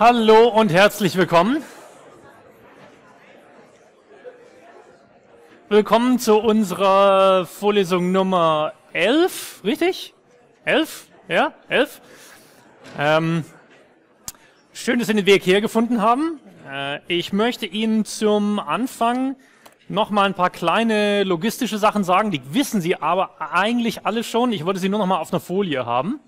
Hallo und herzlich willkommen. Willkommen zu unserer Vorlesung Nummer 11, richtig? 11? Ja, 11. Ähm, schön, dass Sie den Weg hergefunden haben. Äh, ich möchte Ihnen zum Anfang nochmal ein paar kleine logistische Sachen sagen. Die wissen Sie aber eigentlich alle schon. Ich wollte sie nur nochmal auf einer Folie haben.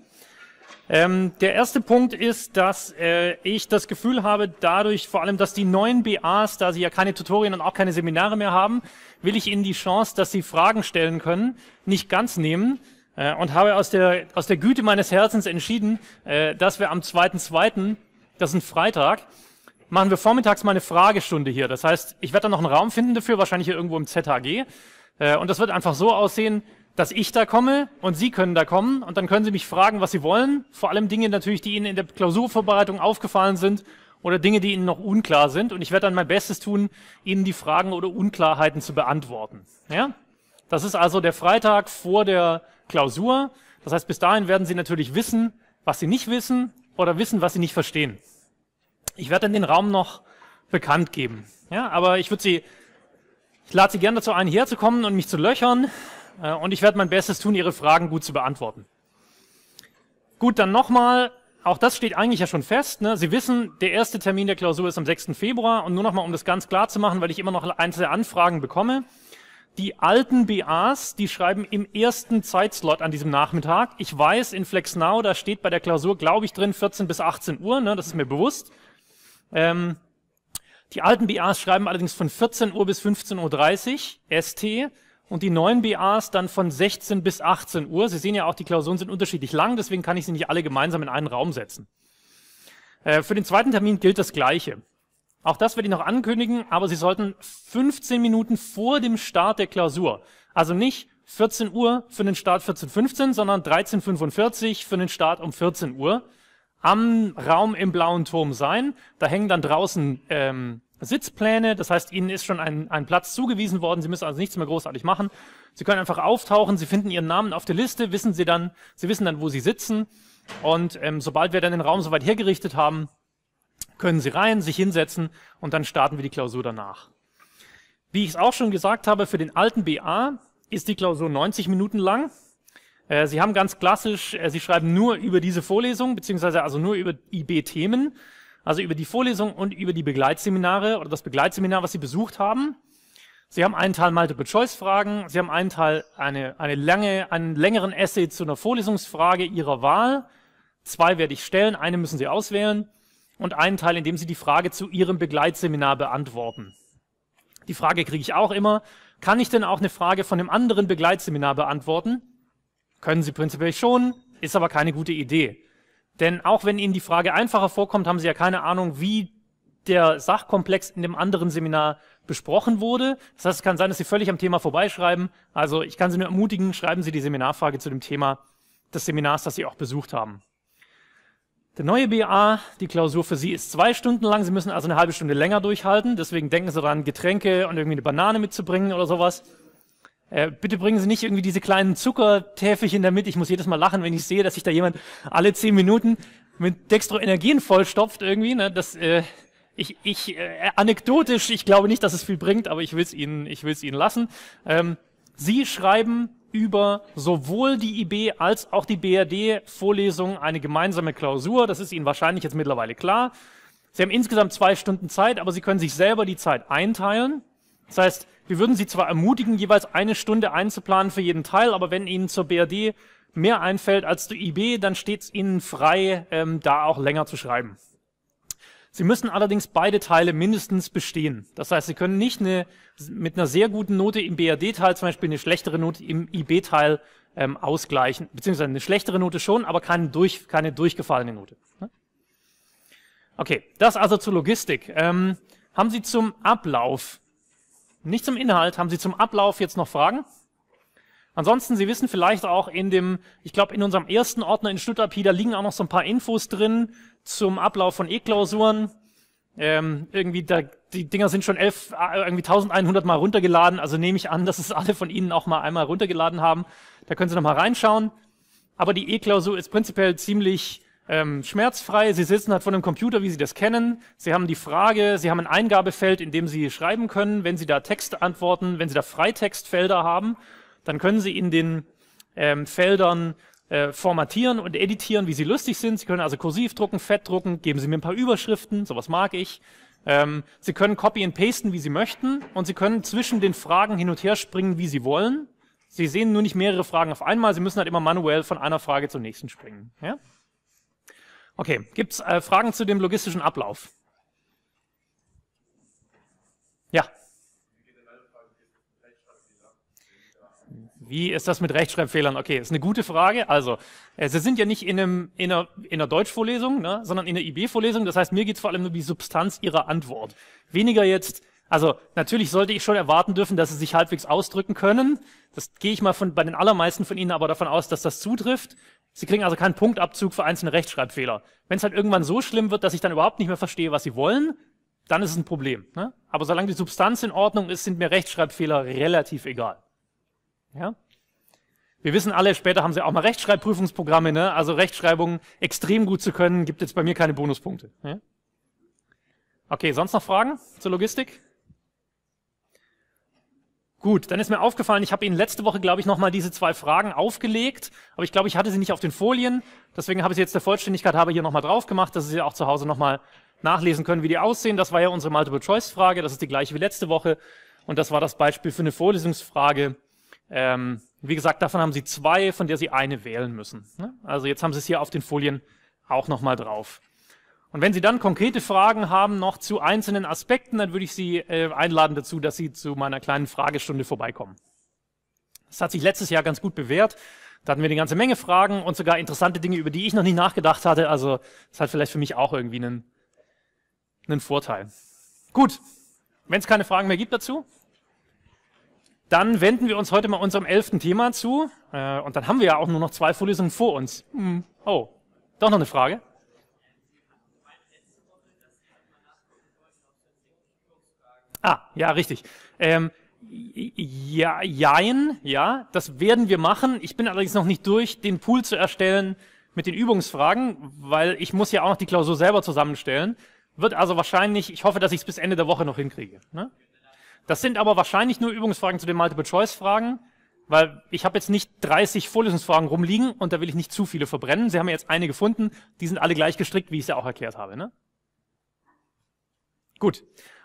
Ähm, der erste Punkt ist, dass äh, ich das Gefühl habe, dadurch vor allem, dass die neuen BAs, da sie ja keine Tutorien und auch keine Seminare mehr haben, will ich ihnen die Chance, dass sie Fragen stellen können, nicht ganz nehmen äh, und habe aus der, aus der Güte meines Herzens entschieden, äh, dass wir am 2.2., das ist ein Freitag, machen wir vormittags mal eine Fragestunde hier. Das heißt, ich werde da noch einen Raum finden dafür, wahrscheinlich hier irgendwo im ZHG. Äh, und das wird einfach so aussehen, dass ich da komme und Sie können da kommen und dann können Sie mich fragen, was Sie wollen. Vor allem Dinge natürlich, die Ihnen in der Klausurvorbereitung aufgefallen sind oder Dinge, die Ihnen noch unklar sind. Und ich werde dann mein Bestes tun, Ihnen die Fragen oder Unklarheiten zu beantworten. Ja? Das ist also der Freitag vor der Klausur. Das heißt, bis dahin werden Sie natürlich wissen, was Sie nicht wissen oder wissen, was Sie nicht verstehen. Ich werde dann den Raum noch bekannt geben. Ja, aber ich würde Sie, ich lade Sie gerne dazu ein, hierher und mich zu löchern. Äh, und ich werde mein Bestes tun, Ihre Fragen gut zu beantworten. Gut, dann nochmal, auch das steht eigentlich ja schon fest. Ne? Sie wissen, der erste Termin der Klausur ist am 6. Februar und nur nochmal, um das ganz klar zu machen, weil ich immer noch einzelne Anfragen bekomme. Die alten BAs, die schreiben im ersten Zeitslot an diesem Nachmittag. Ich weiß, in FlexNow, da steht bei der Klausur, glaube ich, drin 14 bis 18 Uhr, ne? das ist mir bewusst. Ähm, die alten BAs schreiben allerdings von 14 Uhr bis 15.30 Uhr ST und die neuen BAs dann von 16 bis 18 Uhr. Sie sehen ja auch, die Klausuren sind unterschiedlich lang, deswegen kann ich sie nicht alle gemeinsam in einen Raum setzen. Äh, für den zweiten Termin gilt das Gleiche. Auch das werde ich noch ankündigen, aber Sie sollten 15 Minuten vor dem Start der Klausur, also nicht 14 Uhr für den Start 14.15, sondern 13.45 für den Start um 14 Uhr, am Raum im Blauen Turm sein. Da hängen dann draußen ähm, Sitzpläne. Das heißt, Ihnen ist schon ein, ein Platz zugewiesen worden. Sie müssen also nichts mehr großartig machen. Sie können einfach auftauchen. Sie finden Ihren Namen auf der Liste. Wissen Sie dann, Sie wissen dann, wo Sie sitzen. Und ähm, sobald wir dann den Raum soweit hergerichtet haben, können Sie rein, sich hinsetzen und dann starten wir die Klausur danach. Wie ich es auch schon gesagt habe, für den alten BA ist die Klausur 90 Minuten lang. Äh, Sie haben ganz klassisch, äh, Sie schreiben nur über diese Vorlesung, beziehungsweise also nur über IB-Themen also über die Vorlesung und über die Begleitseminare oder das Begleitseminar, was Sie besucht haben. Sie haben einen Teil Multiple-Choice-Fragen, Sie haben einen Teil eine, eine lange, einen längeren Essay zu einer Vorlesungsfrage Ihrer Wahl. Zwei werde ich stellen, eine müssen Sie auswählen und einen Teil, in dem Sie die Frage zu Ihrem Begleitseminar beantworten. Die Frage kriege ich auch immer, kann ich denn auch eine Frage von einem anderen Begleitseminar beantworten? Können Sie prinzipiell schon, ist aber keine gute Idee. Denn auch wenn Ihnen die Frage einfacher vorkommt, haben Sie ja keine Ahnung, wie der Sachkomplex in dem anderen Seminar besprochen wurde. Das heißt, es kann sein, dass Sie völlig am Thema vorbeischreiben. Also ich kann Sie nur ermutigen, schreiben Sie die Seminarfrage zu dem Thema des Seminars, das Sie auch besucht haben. Der neue BA, die Klausur für Sie ist zwei Stunden lang. Sie müssen also eine halbe Stunde länger durchhalten. Deswegen denken Sie daran, Getränke und irgendwie eine Banane mitzubringen oder sowas. Äh, bitte bringen Sie nicht irgendwie diese kleinen Zuckertäfelchen damit. Ich muss jedes Mal lachen, wenn ich sehe, dass sich da jemand alle zehn Minuten mit Dextroenergien vollstopft irgendwie. Ne? Das, äh, ich, ich, äh, anekdotisch, ich glaube nicht, dass es viel bringt, aber ich will es Ihnen, ich will es Ihnen lassen. Ähm, Sie schreiben über sowohl die IB als auch die BRD-Vorlesung eine gemeinsame Klausur. Das ist Ihnen wahrscheinlich jetzt mittlerweile klar. Sie haben insgesamt zwei Stunden Zeit, aber Sie können sich selber die Zeit einteilen. Das heißt, wir würden Sie zwar ermutigen, jeweils eine Stunde einzuplanen für jeden Teil, aber wenn Ihnen zur BRD mehr einfällt als zur IB, dann steht es Ihnen frei, ähm, da auch länger zu schreiben. Sie müssen allerdings beide Teile mindestens bestehen. Das heißt, Sie können nicht eine, mit einer sehr guten Note im BRD-Teil zum Beispiel eine schlechtere Note im IB-Teil ähm, ausgleichen, beziehungsweise eine schlechtere Note schon, aber keine, durch, keine durchgefallene Note. Ne? Okay, das also zur Logistik. Ähm, haben Sie zum Ablauf nicht zum Inhalt. Haben Sie zum Ablauf jetzt noch Fragen? Ansonsten, Sie wissen vielleicht auch in dem, ich glaube, in unserem ersten Ordner in StudAPI, da liegen auch noch so ein paar Infos drin zum Ablauf von E-Klausuren. Ähm, irgendwie, da, die Dinger sind schon elf, äh, irgendwie 1100 Mal runtergeladen, also nehme ich an, dass es alle von Ihnen auch mal einmal runtergeladen haben. Da können Sie noch mal reinschauen. Aber die E-Klausur ist prinzipiell ziemlich ähm, schmerzfrei. Sie sitzen halt vor dem Computer, wie Sie das kennen. Sie haben die Frage, Sie haben ein Eingabefeld, in dem Sie schreiben können. Wenn Sie da Text antworten, wenn Sie da Freitextfelder haben, dann können Sie in den ähm, Feldern äh, formatieren und editieren, wie Sie lustig sind. Sie können also kursiv drucken, fett drucken, geben Sie mir ein paar Überschriften, sowas mag ich. Ähm, Sie können copy and pasten, wie Sie möchten und Sie können zwischen den Fragen hin und her springen, wie Sie wollen. Sie sehen nur nicht mehrere Fragen auf einmal, Sie müssen halt immer manuell von einer Frage zur nächsten springen. Ja? Okay, gibt es äh, Fragen zu dem logistischen Ablauf? Ja. Wie ist das mit Rechtschreibfehlern? Okay, ist eine gute Frage. Also, äh, Sie sind ja nicht in, einem, in einer, in einer Deutschvorlesung, ne, sondern in einer IB-Vorlesung. Das heißt, mir geht es vor allem um die Substanz Ihrer Antwort. Weniger jetzt, also natürlich sollte ich schon erwarten dürfen, dass Sie sich halbwegs ausdrücken können. Das gehe ich mal von, bei den allermeisten von Ihnen aber davon aus, dass das zutrifft. Sie kriegen also keinen Punktabzug für einzelne Rechtschreibfehler. Wenn es halt irgendwann so schlimm wird, dass ich dann überhaupt nicht mehr verstehe, was sie wollen, dann ist es ein Problem. Ne? Aber solange die Substanz in Ordnung ist, sind mir Rechtschreibfehler relativ egal. Ja? Wir wissen alle, später haben sie auch mal Rechtschreibprüfungsprogramme, ne? also Rechtschreibung extrem gut zu können, gibt jetzt bei mir keine Bonuspunkte. Ne? Okay, sonst noch Fragen zur Logistik? Gut, dann ist mir aufgefallen, ich habe Ihnen letzte Woche, glaube ich, nochmal diese zwei Fragen aufgelegt, aber ich glaube, ich hatte sie nicht auf den Folien. Deswegen habe ich sie jetzt der Vollständigkeit habe hier nochmal drauf gemacht, dass Sie auch zu Hause nochmal nachlesen können, wie die aussehen. Das war ja unsere Multiple-Choice-Frage, das ist die gleiche wie letzte Woche. Und das war das Beispiel für eine Vorlesungsfrage. Ähm, wie gesagt, davon haben Sie zwei, von der Sie eine wählen müssen. Ne? Also jetzt haben Sie es hier auf den Folien auch nochmal drauf. Und wenn Sie dann konkrete Fragen haben noch zu einzelnen Aspekten, dann würde ich Sie äh, einladen dazu, dass Sie zu meiner kleinen Fragestunde vorbeikommen. Das hat sich letztes Jahr ganz gut bewährt. Da hatten wir eine ganze Menge Fragen und sogar interessante Dinge, über die ich noch nicht nachgedacht hatte. Also das hat vielleicht für mich auch irgendwie einen, einen Vorteil. Gut, wenn es keine Fragen mehr gibt dazu, dann wenden wir uns heute mal unserem elften Thema zu. Äh, und dann haben wir ja auch nur noch zwei Vorlesungen vor uns. Hm. Oh, doch noch eine Frage? Ah, ja, richtig. Ähm, ja, jein, ja, das werden wir machen. Ich bin allerdings noch nicht durch, den Pool zu erstellen mit den Übungsfragen, weil ich muss ja auch noch die Klausur selber zusammenstellen. Wird also wahrscheinlich, ich hoffe, dass ich es bis Ende der Woche noch hinkriege. Ne? Das sind aber wahrscheinlich nur Übungsfragen zu den Multiple-Choice-Fragen, weil ich habe jetzt nicht 30 Vorlesungsfragen rumliegen und da will ich nicht zu viele verbrennen. Sie haben ja jetzt eine gefunden, die sind alle gleich gestrickt, wie ich es ja auch erklärt habe. Ne? Gut,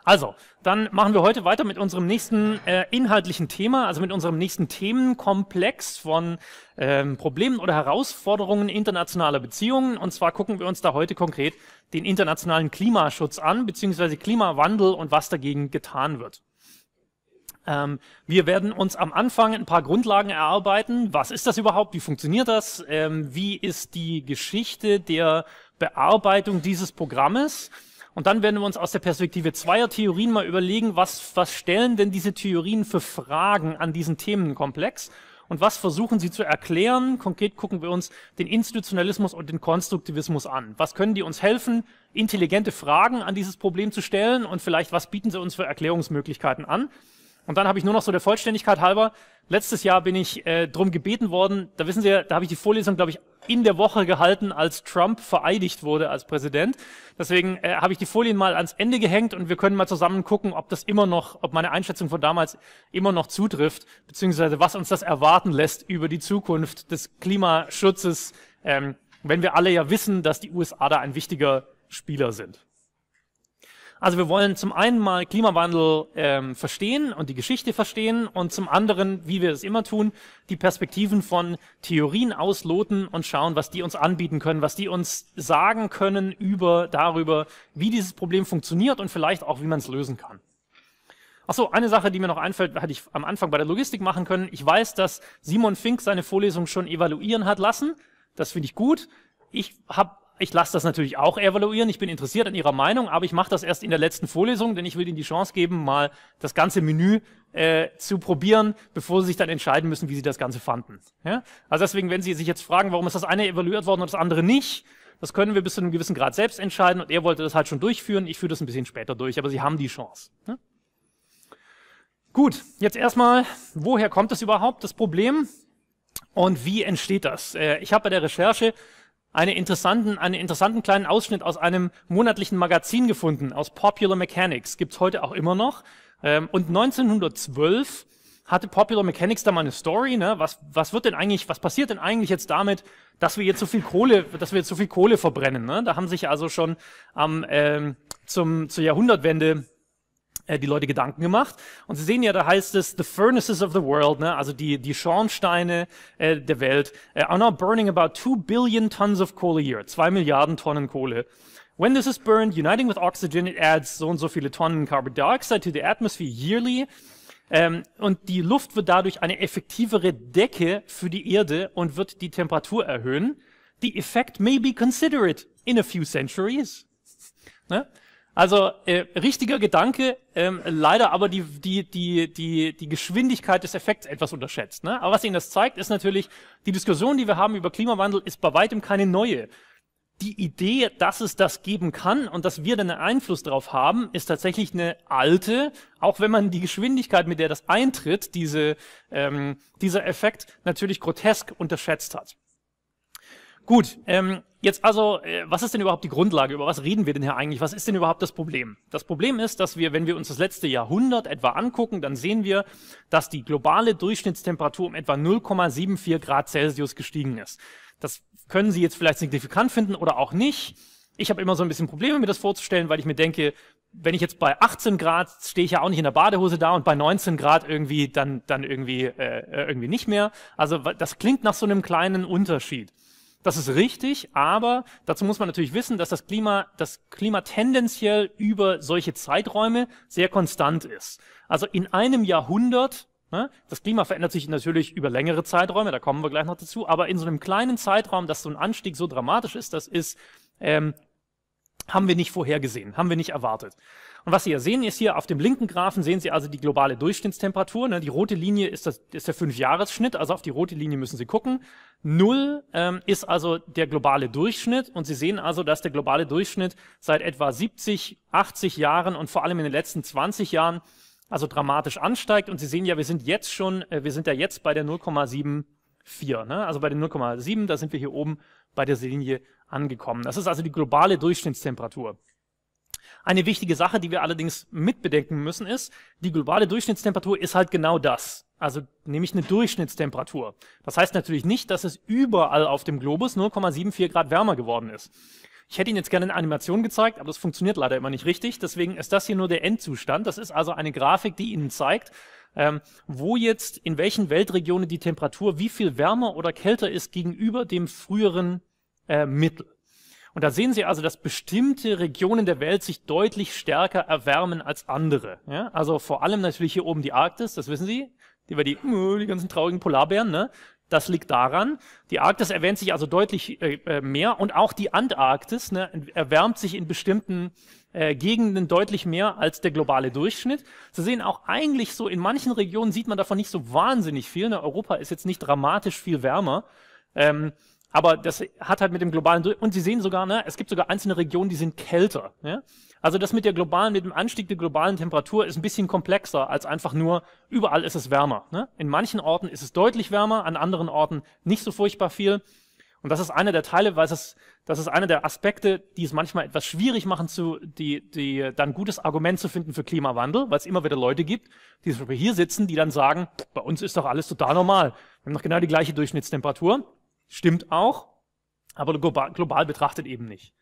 also, dann machen wir heute weiter mit unserem nächsten äh, inhaltlichen Thema, also mit unserem nächsten Themenkomplex von ähm, Problemen oder Herausforderungen internationaler Beziehungen. Und zwar gucken wir uns da heute konkret den internationalen Klimaschutz an, beziehungsweise Klimawandel und was dagegen getan wird. Ähm, wir werden uns am Anfang ein paar Grundlagen erarbeiten. Was ist das überhaupt? Wie funktioniert das? Ähm, wie ist die Geschichte der Bearbeitung dieses Programmes? Und dann werden wir uns aus der Perspektive zweier Theorien mal überlegen, was, was stellen denn diese Theorien für Fragen an diesen Themenkomplex und was versuchen sie zu erklären. Konkret gucken wir uns den Institutionalismus und den Konstruktivismus an. Was können die uns helfen, intelligente Fragen an dieses Problem zu stellen und vielleicht was bieten sie uns für Erklärungsmöglichkeiten an? Und dann habe ich nur noch so der Vollständigkeit halber, letztes Jahr bin ich äh, drum gebeten worden, da wissen Sie, da habe ich die Vorlesung, glaube ich, in der Woche gehalten, als Trump vereidigt wurde als Präsident. Deswegen äh, habe ich die Folien mal ans Ende gehängt und wir können mal zusammen gucken, ob das immer noch, ob meine Einschätzung von damals immer noch zutrifft, beziehungsweise was uns das erwarten lässt über die Zukunft des Klimaschutzes, ähm, wenn wir alle ja wissen, dass die USA da ein wichtiger Spieler sind. Also wir wollen zum einen mal Klimawandel ähm, verstehen und die Geschichte verstehen und zum anderen, wie wir es immer tun, die Perspektiven von Theorien ausloten und schauen, was die uns anbieten können, was die uns sagen können über darüber, wie dieses Problem funktioniert und vielleicht auch, wie man es lösen kann. Ach so, eine Sache, die mir noch einfällt, hätte ich am Anfang bei der Logistik machen können. Ich weiß, dass Simon Fink seine Vorlesung schon evaluieren hat lassen. Das finde ich gut. Ich habe ich lasse das natürlich auch evaluieren. Ich bin interessiert an Ihrer Meinung, aber ich mache das erst in der letzten Vorlesung, denn ich will Ihnen die Chance geben, mal das ganze Menü äh, zu probieren, bevor Sie sich dann entscheiden müssen, wie Sie das Ganze fanden. Ja? Also deswegen, wenn Sie sich jetzt fragen, warum ist das eine evaluiert worden und das andere nicht, das können wir bis zu einem gewissen Grad selbst entscheiden und er wollte das halt schon durchführen. Ich führe das ein bisschen später durch, aber Sie haben die Chance. Ne? Gut, jetzt erstmal, woher kommt das überhaupt, das Problem? Und wie entsteht das? Äh, ich habe bei der Recherche eine interessanten, einen interessanten kleinen Ausschnitt aus einem monatlichen Magazin gefunden, aus Popular Mechanics, gibt's heute auch immer noch. Ähm, und 1912 hatte Popular Mechanics da mal eine Story, ne? Was, was wird denn eigentlich, was passiert denn eigentlich jetzt damit, dass wir jetzt so viel Kohle, dass wir jetzt so viel Kohle verbrennen? Ne? Da haben sich also schon am ähm, zum zur Jahrhundertwende äh, die Leute Gedanken gemacht. Und Sie sehen ja, da heißt es, the furnaces of the world, ne? also die, die Schornsteine äh, der Welt, äh, are now burning about two billion tons of coal a year, zwei Milliarden Tonnen Kohle. When this is burned, uniting with oxygen, it adds so und so viele Tonnen Carbon Dioxide to the atmosphere yearly. Ähm, und die Luft wird dadurch eine effektivere Decke für die Erde und wird die Temperatur erhöhen. The effect may be considered in a few centuries. Ne? Also äh, richtiger Gedanke, ähm, leider aber die, die, die, die, die Geschwindigkeit des Effekts etwas unterschätzt. Ne? Aber was Ihnen das zeigt, ist natürlich, die Diskussion, die wir haben über Klimawandel, ist bei weitem keine neue. Die Idee, dass es das geben kann und dass wir dann einen Einfluss darauf haben, ist tatsächlich eine alte, auch wenn man die Geschwindigkeit, mit der das eintritt, diese, ähm, dieser Effekt natürlich grotesk unterschätzt hat. Gut, ähm, jetzt also, äh, was ist denn überhaupt die Grundlage? Über was reden wir denn hier eigentlich? Was ist denn überhaupt das Problem? Das Problem ist, dass wir, wenn wir uns das letzte Jahrhundert etwa angucken, dann sehen wir, dass die globale Durchschnittstemperatur um etwa 0,74 Grad Celsius gestiegen ist. Das können Sie jetzt vielleicht signifikant finden oder auch nicht. Ich habe immer so ein bisschen Probleme, mir das vorzustellen, weil ich mir denke, wenn ich jetzt bei 18 Grad stehe ich ja auch nicht in der Badehose da und bei 19 Grad irgendwie dann dann irgendwie äh, äh irgendwie nicht mehr. Also das klingt nach so einem kleinen Unterschied. Das ist richtig, aber dazu muss man natürlich wissen, dass das Klima, das Klima tendenziell über solche Zeiträume sehr konstant ist. Also in einem Jahrhundert, ne, das Klima verändert sich natürlich über längere Zeiträume, da kommen wir gleich noch dazu, aber in so einem kleinen Zeitraum, dass so ein Anstieg so dramatisch ist, das ist, ähm, haben wir nicht vorhergesehen, haben wir nicht erwartet. Und was Sie hier sehen, ist hier auf dem linken Graphen sehen Sie also die globale Durchschnittstemperatur. Ne? Die rote Linie ist, das, ist der Fünfjahresschnitt, also auf die rote Linie müssen Sie gucken. Null ähm, ist also der globale Durchschnitt und Sie sehen also, dass der globale Durchschnitt seit etwa 70, 80 Jahren und vor allem in den letzten 20 Jahren also dramatisch ansteigt. Und Sie sehen ja, wir sind jetzt schon, äh, wir sind ja jetzt bei der 0,74. Ne? Also bei der 0,7, da sind wir hier oben bei der Linie angekommen. Das ist also die globale Durchschnittstemperatur. Eine wichtige Sache, die wir allerdings mitbedenken müssen, ist, die globale Durchschnittstemperatur ist halt genau das. Also nämlich eine Durchschnittstemperatur. Das heißt natürlich nicht, dass es überall auf dem Globus 0,74 Grad wärmer geworden ist. Ich hätte Ihnen jetzt gerne eine Animation gezeigt, aber das funktioniert leider immer nicht richtig. Deswegen ist das hier nur der Endzustand. Das ist also eine Grafik, die Ihnen zeigt, ähm, wo jetzt in welchen Weltregionen die Temperatur wie viel wärmer oder kälter ist gegenüber dem früheren äh, Mittel. Und da sehen Sie also, dass bestimmte Regionen der Welt sich deutlich stärker erwärmen als andere. Ja? Also vor allem natürlich hier oben die Arktis, das wissen Sie, die über die, uh, die ganzen traurigen Polarbären, ne? Das liegt daran, die Arktis erwärmt sich also deutlich äh, äh, mehr und auch die Antarktis ne, erwärmt sich in bestimmten äh, Gegenden deutlich mehr als der globale Durchschnitt. Sie sehen auch eigentlich so, in manchen Regionen sieht man davon nicht so wahnsinnig viel. Ne? Europa ist jetzt nicht dramatisch viel wärmer. Ähm, aber das hat halt mit dem globalen und Sie sehen sogar, ne, es gibt sogar einzelne Regionen, die sind kälter. Ne? Also das mit der globalen, mit dem Anstieg der globalen Temperatur ist ein bisschen komplexer als einfach nur überall ist es wärmer. Ne? In manchen Orten ist es deutlich wärmer, an anderen Orten nicht so furchtbar viel. Und das ist einer der Teile, weil es das ist einer der Aspekte, die es manchmal etwas schwierig machen, zu, die, die dann gutes Argument zu finden für Klimawandel, weil es immer wieder Leute gibt, die zum Beispiel hier sitzen, die dann sagen, bei uns ist doch alles total normal. Wir haben doch genau die gleiche Durchschnittstemperatur. Stimmt auch, aber global, global betrachtet eben nicht.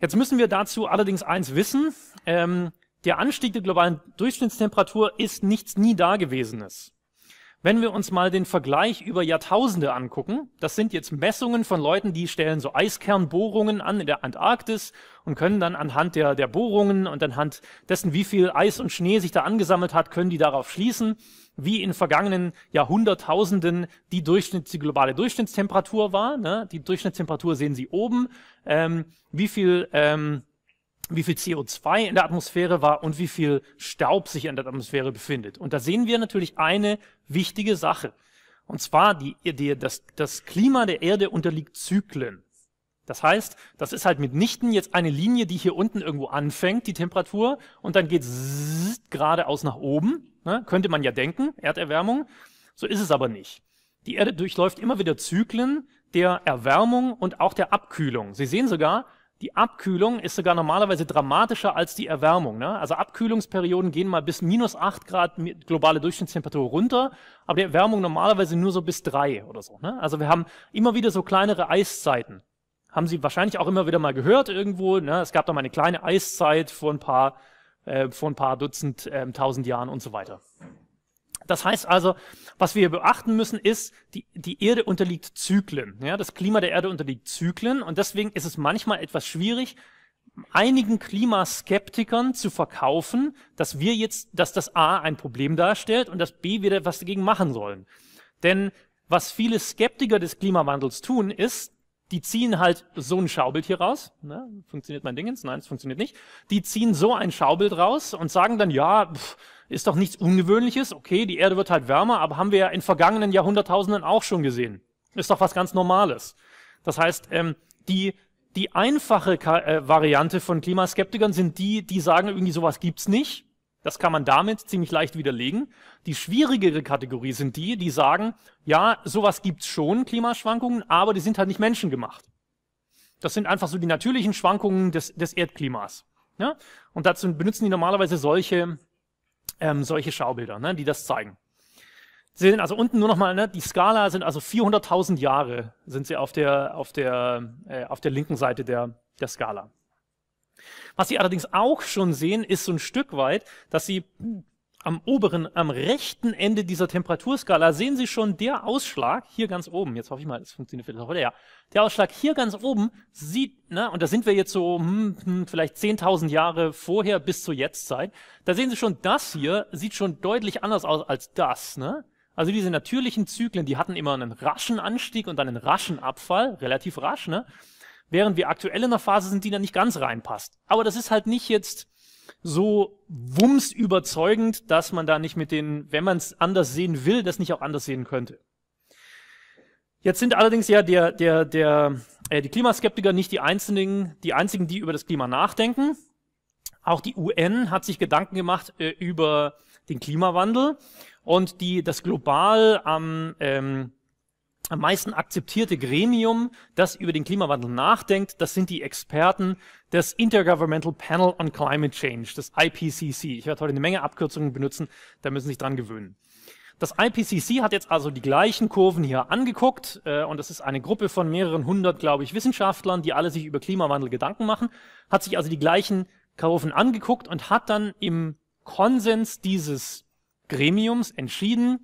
Jetzt müssen wir dazu allerdings eins wissen. Ähm, der Anstieg der globalen Durchschnittstemperatur ist nichts nie Dagewesenes. Wenn wir uns mal den Vergleich über Jahrtausende angucken, das sind jetzt Messungen von Leuten, die stellen so Eiskernbohrungen an in der Antarktis und können dann anhand der, der Bohrungen und anhand dessen, wie viel Eis und Schnee sich da angesammelt hat, können die darauf schließen, wie in vergangenen Jahrhunderttausenden die, Durchschnitt, die globale Durchschnittstemperatur war. Ne? Die Durchschnittstemperatur sehen Sie oben, ähm, wie viel ähm, wie viel CO2 in der Atmosphäre war und wie viel Staub sich in der Atmosphäre befindet. Und da sehen wir natürlich eine wichtige Sache. Und zwar, die, die, das, das Klima der Erde unterliegt Zyklen. Das heißt, das ist halt mitnichten jetzt eine Linie, die hier unten irgendwo anfängt, die Temperatur, und dann geht geradeaus nach oben. Ne? Könnte man ja denken, Erderwärmung. So ist es aber nicht. Die Erde durchläuft immer wieder Zyklen der Erwärmung und auch der Abkühlung. Sie sehen sogar, die Abkühlung ist sogar normalerweise dramatischer als die Erwärmung. Ne? Also Abkühlungsperioden gehen mal bis minus 8 Grad globale Durchschnittstemperatur runter, aber die Erwärmung normalerweise nur so bis 3 oder so. Ne? Also wir haben immer wieder so kleinere Eiszeiten haben sie wahrscheinlich auch immer wieder mal gehört irgendwo. Ne? Es gab da mal eine kleine Eiszeit vor ein paar, äh, vor ein paar Dutzend, äh, tausend Jahren und so weiter. Das heißt also, was wir beachten müssen, ist, die, die Erde unterliegt Zyklen. Ja? Das Klima der Erde unterliegt Zyklen und deswegen ist es manchmal etwas schwierig, einigen Klimaskeptikern zu verkaufen, dass wir jetzt, dass das A ein Problem darstellt und das B wieder was dagegen machen sollen. Denn was viele Skeptiker des Klimawandels tun, ist, die ziehen halt so ein Schaubild hier raus. Ne? Funktioniert mein Dingens? Nein, es funktioniert nicht. Die ziehen so ein Schaubild raus und sagen dann, ja, pff, ist doch nichts Ungewöhnliches. Okay, die Erde wird halt wärmer, aber haben wir ja in vergangenen Jahrhunderttausenden auch schon gesehen. Ist doch was ganz Normales. Das heißt, ähm, die, die einfache Ka äh, Variante von Klimaskeptikern sind die, die sagen, irgendwie sowas gibt's nicht. Das kann man damit ziemlich leicht widerlegen. Die schwierigere Kategorie sind die, die sagen, ja, sowas gibt's schon, Klimaschwankungen, aber die sind halt nicht menschengemacht. Das sind einfach so die natürlichen Schwankungen des, des Erdklimas. Ja? Ne? Und dazu benutzen die normalerweise solche, ähm, solche Schaubilder, ne, die das zeigen. Sie sehen also unten nur nochmal, ne, die Skala sind also 400.000 Jahre sind sie auf der, auf der, äh, auf der linken Seite der, der Skala. Was Sie allerdings auch schon sehen, ist so ein Stück weit, dass Sie am oberen, am rechten Ende dieser Temperaturskala sehen Sie schon der Ausschlag hier ganz oben. Jetzt hoffe ich mal, es funktioniert vielleicht heute, ja. Der Ausschlag hier ganz oben sieht, ne, und da sind wir jetzt so hm, hm, vielleicht 10.000 Jahre vorher bis zur Jetztzeit. Da sehen Sie schon, das hier sieht schon deutlich anders aus als das, ne? Also diese natürlichen Zyklen, die hatten immer einen raschen Anstieg und dann einen raschen Abfall, relativ rasch, ne? während wir aktuell in einer Phase sind, die da nicht ganz reinpasst. Aber das ist halt nicht jetzt so wumms überzeugend, dass man da nicht mit den, wenn man es anders sehen will, das nicht auch anders sehen könnte. Jetzt sind allerdings ja der, der, der, äh, die Klimaskeptiker nicht die einzigen, die einzigen, die über das Klima nachdenken. Auch die UN hat sich Gedanken gemacht äh, über den Klimawandel und die das global am ähm, am meisten akzeptierte Gremium, das über den Klimawandel nachdenkt, das sind die Experten des Intergovernmental Panel on Climate Change, des IPCC. Ich werde heute eine Menge Abkürzungen benutzen, da müssen Sie sich dran gewöhnen. Das IPCC hat jetzt also die gleichen Kurven hier angeguckt äh, und das ist eine Gruppe von mehreren hundert, glaube ich, Wissenschaftlern, die alle sich über Klimawandel Gedanken machen, hat sich also die gleichen Kurven angeguckt und hat dann im Konsens dieses Gremiums entschieden,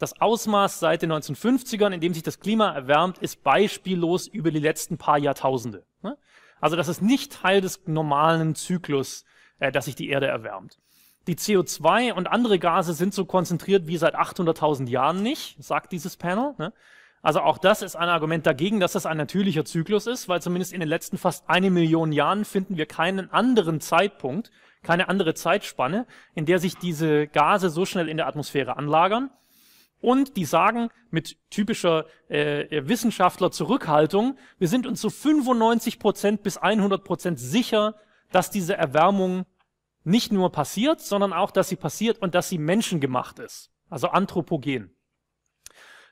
das Ausmaß seit den 1950ern, in dem sich das Klima erwärmt, ist beispiellos über die letzten paar Jahrtausende. Ne? Also das ist nicht Teil des normalen Zyklus, äh, dass sich die Erde erwärmt. Die CO2 und andere Gase sind so konzentriert wie seit 800.000 Jahren nicht, sagt dieses Panel. Ne? Also auch das ist ein Argument dagegen, dass das ein natürlicher Zyklus ist, weil zumindest in den letzten fast eine Million Jahren finden wir keinen anderen Zeitpunkt, keine andere Zeitspanne, in der sich diese Gase so schnell in der Atmosphäre anlagern. Und die sagen mit typischer äh, äh Wissenschaftler-Zurückhaltung, wir sind uns zu so 95 Prozent bis 100 Prozent sicher, dass diese Erwärmung nicht nur passiert, sondern auch, dass sie passiert und dass sie menschengemacht ist, also anthropogen.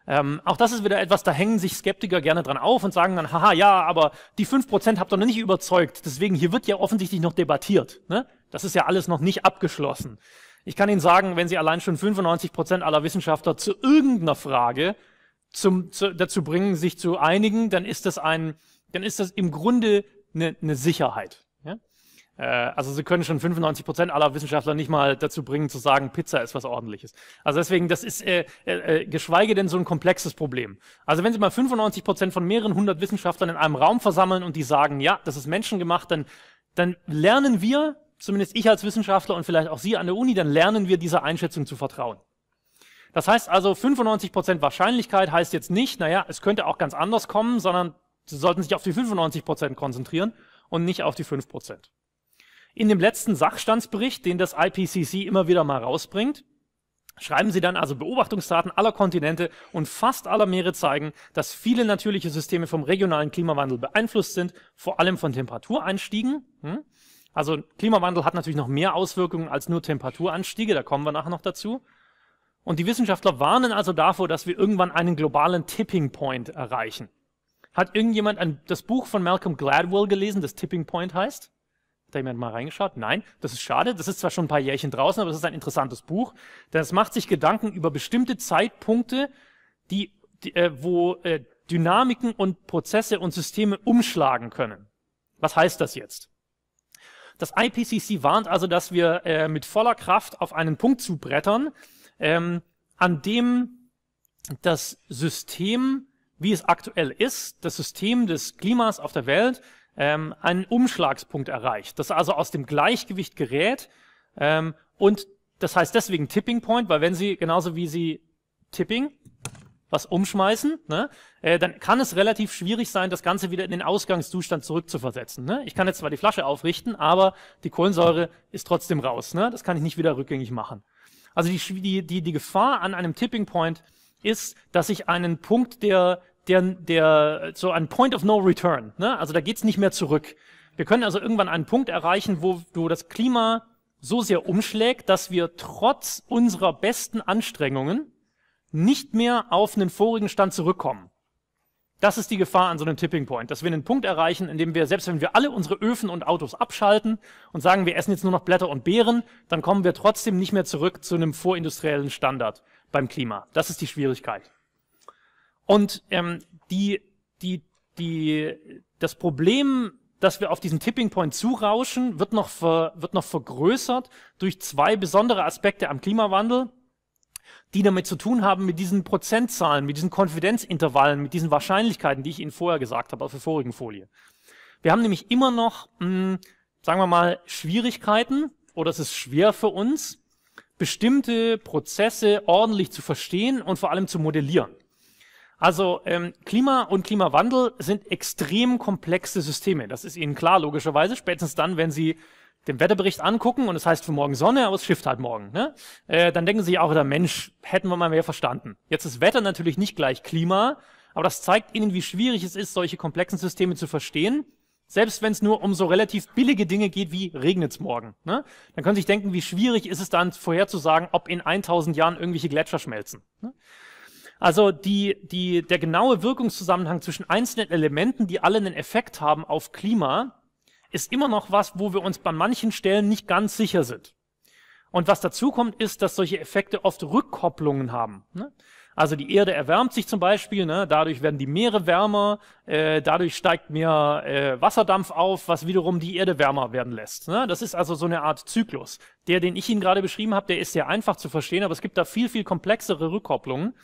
Ähm, auch das ist wieder etwas, da hängen sich Skeptiker gerne dran auf und sagen dann, haha, ja, aber die 5% Prozent habt ihr noch nicht überzeugt, deswegen hier wird ja offensichtlich noch debattiert. Ne? Das ist ja alles noch nicht abgeschlossen. Ich kann Ihnen sagen, wenn Sie allein schon 95 Prozent aller Wissenschaftler zu irgendeiner Frage zum, zu, dazu bringen, sich zu einigen, dann ist das ein, dann ist das im Grunde eine, eine Sicherheit. Ja? Äh, also Sie können schon 95 Prozent aller Wissenschaftler nicht mal dazu bringen, zu sagen, Pizza ist was Ordentliches. Also deswegen, das ist äh, äh, äh geschweige denn so ein komplexes Problem. Also wenn Sie mal 95 Prozent von mehreren hundert Wissenschaftlern in einem Raum versammeln und die sagen, ja, das ist menschengemacht, dann dann lernen wir zumindest ich als Wissenschaftler und vielleicht auch Sie an der Uni, dann lernen wir dieser Einschätzung zu vertrauen. Das heißt also, 95% Prozent Wahrscheinlichkeit heißt jetzt nicht, naja, es könnte auch ganz anders kommen, sondern Sie sollten sich auf die 95% Prozent konzentrieren und nicht auf die 5%. In dem letzten Sachstandsbericht, den das IPCC immer wieder mal rausbringt, schreiben sie dann also Beobachtungsdaten aller Kontinente und fast aller Meere zeigen, dass viele natürliche Systeme vom regionalen Klimawandel beeinflusst sind, vor allem von Temperatureinstiegen. Hm? Also Klimawandel hat natürlich noch mehr Auswirkungen als nur Temperaturanstiege, da kommen wir nachher noch dazu. Und die Wissenschaftler warnen also davor, dass wir irgendwann einen globalen Tipping Point erreichen. Hat irgendjemand ein, das Buch von Malcolm Gladwell gelesen, das Tipping Point heißt? Hat da jemand mal reingeschaut? Nein, das ist schade. Das ist zwar schon ein paar Jährchen draußen, aber es ist ein interessantes Buch. Denn es macht sich Gedanken über bestimmte Zeitpunkte, die, die äh, wo äh, Dynamiken und Prozesse und Systeme umschlagen können. Was heißt das jetzt? Das IPCC warnt also, dass wir äh, mit voller Kraft auf einen Punkt zubrettern, ähm, an dem das System, wie es aktuell ist, das System des Klimas auf der Welt, ähm, einen Umschlagspunkt erreicht, das also aus dem Gleichgewicht gerät ähm, und das heißt deswegen Tipping Point, weil wenn Sie, genauso wie Sie Tipping, was umschmeißen, ne, äh, dann kann es relativ schwierig sein, das Ganze wieder in den Ausgangszustand zurückzuversetzen. Ne? Ich kann jetzt zwar die Flasche aufrichten, aber die Kohlensäure ist trotzdem raus. Ne? Das kann ich nicht wieder rückgängig machen. Also die, die, die, die Gefahr an einem Tipping Point ist, dass ich einen Punkt der, der, der so ein Point of No Return, ne? also da geht's nicht mehr zurück. Wir können also irgendwann einen Punkt erreichen, wo, wo das Klima so sehr umschlägt, dass wir trotz unserer besten Anstrengungen, nicht mehr auf einen vorigen Stand zurückkommen. Das ist die Gefahr an so einem Tipping Point, dass wir einen Punkt erreichen, in dem wir, selbst wenn wir alle unsere Öfen und Autos abschalten und sagen, wir essen jetzt nur noch Blätter und Beeren, dann kommen wir trotzdem nicht mehr zurück zu einem vorindustriellen Standard beim Klima. Das ist die Schwierigkeit. Und ähm, die, die, die, das Problem, dass wir auf diesen Tipping Point zurauschen, wird noch, ver, wird noch vergrößert durch zwei besondere Aspekte am Klimawandel die damit zu tun haben, mit diesen Prozentzahlen, mit diesen Konfidenzintervallen, mit diesen Wahrscheinlichkeiten, die ich Ihnen vorher gesagt habe, auf der vorigen Folie. Wir haben nämlich immer noch, mh, hm, sagen wir mal, Schwierigkeiten oder es ist schwer für uns, bestimmte Prozesse ordentlich zu verstehen und vor allem zu modellieren. Also ähm, Klima und Klimawandel sind extrem komplexe Systeme. Das ist Ihnen klar, logischerweise, spätestens dann, wenn Sie den Wetterbericht angucken und es heißt für morgen Sonne, aber es schifft halt morgen. Ne? Äh, dann denken sie auch, der Mensch, hätten wir mal mehr verstanden. Jetzt ist Wetter natürlich nicht gleich Klima, aber das zeigt ihnen, wie schwierig es ist, solche komplexen Systeme zu verstehen. Selbst wenn es nur um so relativ billige Dinge geht, wie regnet's morgen. Ne? Dann können Sie sich denken, wie schwierig ist es dann vorherzusagen, ob in 1000 Jahren irgendwelche Gletscher schmelzen. Ne? Also die, die, der genaue Wirkungszusammenhang zwischen einzelnen Elementen, die alle einen Effekt haben auf Klima, ist immer noch was, wo wir uns bei manchen Stellen nicht ganz sicher sind. Und was dazu kommt, ist, dass solche Effekte oft Rückkopplungen haben. Ne? Also die Erde erwärmt sich zum Beispiel, ne? dadurch werden die Meere wärmer, äh, dadurch steigt mehr äh, Wasserdampf auf, was wiederum die Erde wärmer werden lässt. Ne? Das ist also so eine Art Zyklus. Der, den ich Ihnen gerade beschrieben habe, der ist sehr einfach zu verstehen, aber es gibt da viel, viel komplexere Rückkopplungen,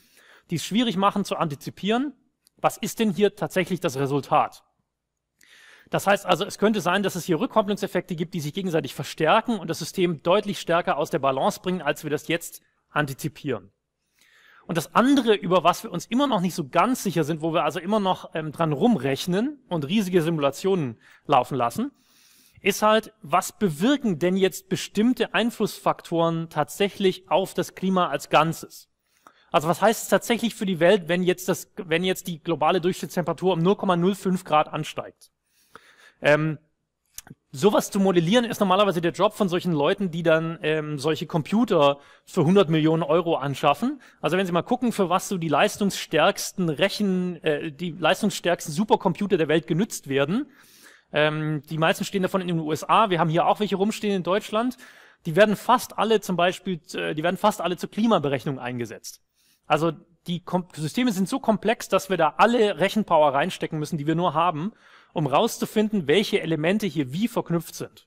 die es schwierig machen zu antizipieren. Was ist denn hier tatsächlich das Resultat? Das heißt also, es könnte sein, dass es hier Rückkopplungseffekte gibt, die sich gegenseitig verstärken und das System deutlich stärker aus der Balance bringen, als wir das jetzt antizipieren. Und das andere, über was wir uns immer noch nicht so ganz sicher sind, wo wir also immer noch ähm, dran rumrechnen und riesige Simulationen laufen lassen, ist halt, was bewirken denn jetzt bestimmte Einflussfaktoren tatsächlich auf das Klima als Ganzes? Also was heißt es tatsächlich für die Welt, wenn jetzt, das, wenn jetzt die globale Durchschnittstemperatur um 0,05 Grad ansteigt? Ähm, sowas zu modellieren ist normalerweise der Job von solchen Leuten, die dann ähm, solche Computer für 100 Millionen Euro anschaffen. Also wenn Sie mal gucken, für was so die leistungsstärksten Rechen, äh, die leistungsstärksten Supercomputer der Welt genützt werden. Ähm, die meisten stehen davon in den USA. Wir haben hier auch welche rumstehen in Deutschland. Die werden fast alle zum Beispiel, äh, die werden fast alle zur Klimaberechnung eingesetzt. Also die Kom Systeme sind so komplex, dass wir da alle Rechenpower reinstecken müssen, die wir nur haben um herauszufinden, welche Elemente hier wie verknüpft sind.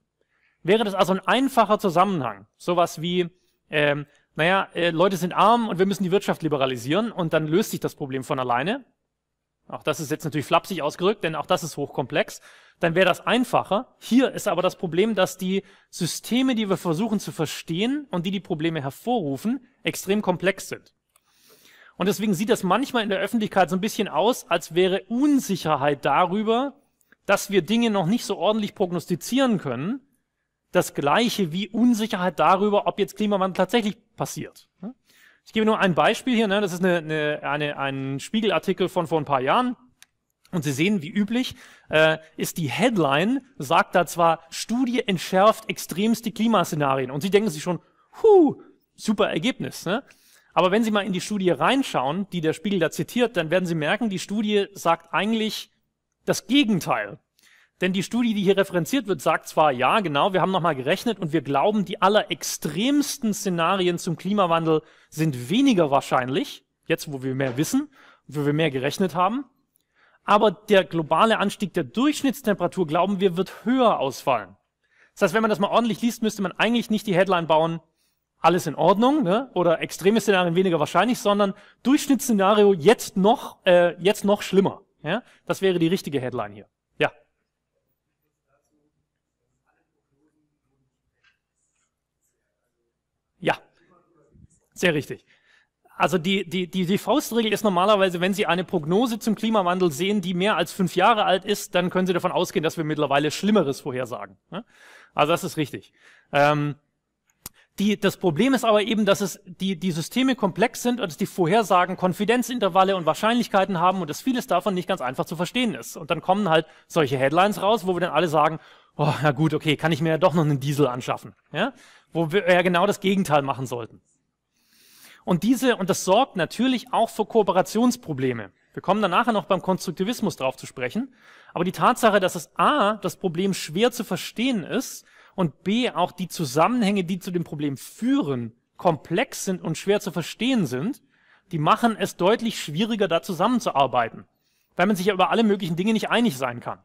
Wäre das also ein einfacher Zusammenhang, sowas wie, ähm, naja, äh, Leute sind arm und wir müssen die Wirtschaft liberalisieren und dann löst sich das Problem von alleine. Auch das ist jetzt natürlich flapsig ausgerückt, denn auch das ist hochkomplex. Dann wäre das einfacher. Hier ist aber das Problem, dass die Systeme, die wir versuchen zu verstehen und die die Probleme hervorrufen, extrem komplex sind. Und deswegen sieht das manchmal in der Öffentlichkeit so ein bisschen aus, als wäre Unsicherheit darüber, dass wir Dinge noch nicht so ordentlich prognostizieren können, das gleiche wie Unsicherheit darüber, ob jetzt Klimawandel tatsächlich passiert. Ich gebe nur ein Beispiel hier, ne? das ist eine, eine, eine, ein Spiegelartikel von vor ein paar Jahren. Und Sie sehen, wie üblich, äh, ist die Headline, sagt da zwar, Studie entschärft extremst die Klimaszenarien. Und Sie denken sich schon, huh, super Ergebnis. Ne? Aber wenn Sie mal in die Studie reinschauen, die der Spiegel da zitiert, dann werden Sie merken, die Studie sagt eigentlich das Gegenteil. Denn die Studie, die hier referenziert wird, sagt zwar, ja, genau, wir haben nochmal gerechnet und wir glauben, die allerextremsten Szenarien zum Klimawandel sind weniger wahrscheinlich, jetzt wo wir mehr wissen, wo wir mehr gerechnet haben. Aber der globale Anstieg der Durchschnittstemperatur, glauben wir, wird höher ausfallen. Das heißt, wenn man das mal ordentlich liest, müsste man eigentlich nicht die Headline bauen, alles in Ordnung ne? oder extreme Szenarien weniger wahrscheinlich, sondern Durchschnittsszenario jetzt noch, äh, jetzt noch schlimmer. Ja? Das wäre die richtige Headline hier. Ja. Ja, sehr richtig. Also die, die, die, die Faustregel ist normalerweise, wenn Sie eine Prognose zum Klimawandel sehen, die mehr als fünf Jahre alt ist, dann können Sie davon ausgehen, dass wir mittlerweile Schlimmeres vorhersagen. Also das ist richtig. Ähm, die, das Problem ist aber eben, dass es die, die Systeme komplex sind und dass die Vorhersagen Konfidenzintervalle und Wahrscheinlichkeiten haben und dass vieles davon nicht ganz einfach zu verstehen ist. Und dann kommen halt solche Headlines raus, wo wir dann alle sagen, oh, na gut, okay, kann ich mir ja doch noch einen Diesel anschaffen. Ja? Wo wir ja genau das Gegenteil machen sollten. Und diese, und das sorgt natürlich auch für Kooperationsprobleme. Wir kommen dann nachher noch beim Konstruktivismus drauf zu sprechen. Aber die Tatsache, dass es A, das Problem schwer zu verstehen ist, und b auch die Zusammenhänge, die zu dem Problem führen, komplex sind und schwer zu verstehen sind, die machen es deutlich schwieriger, da zusammenzuarbeiten, weil man sich ja über alle möglichen Dinge nicht einig sein kann.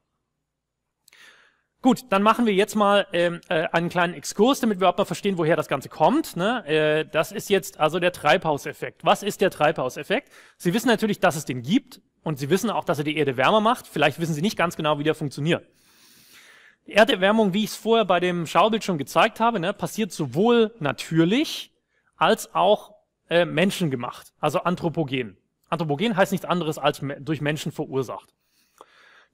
Gut, dann machen wir jetzt mal ähm, äh, einen kleinen Exkurs, damit wir überhaupt mal verstehen, woher das Ganze kommt. Ne? Äh, das ist jetzt also der Treibhauseffekt. Was ist der Treibhauseffekt? Sie wissen natürlich, dass es den gibt und Sie wissen auch, dass er die Erde wärmer macht. Vielleicht wissen Sie nicht ganz genau, wie der funktioniert. Erderwärmung, wie ich es vorher bei dem Schaubild schon gezeigt habe, ne, passiert sowohl natürlich als auch äh, menschengemacht, also anthropogen. Anthropogen heißt nichts anderes als me durch Menschen verursacht.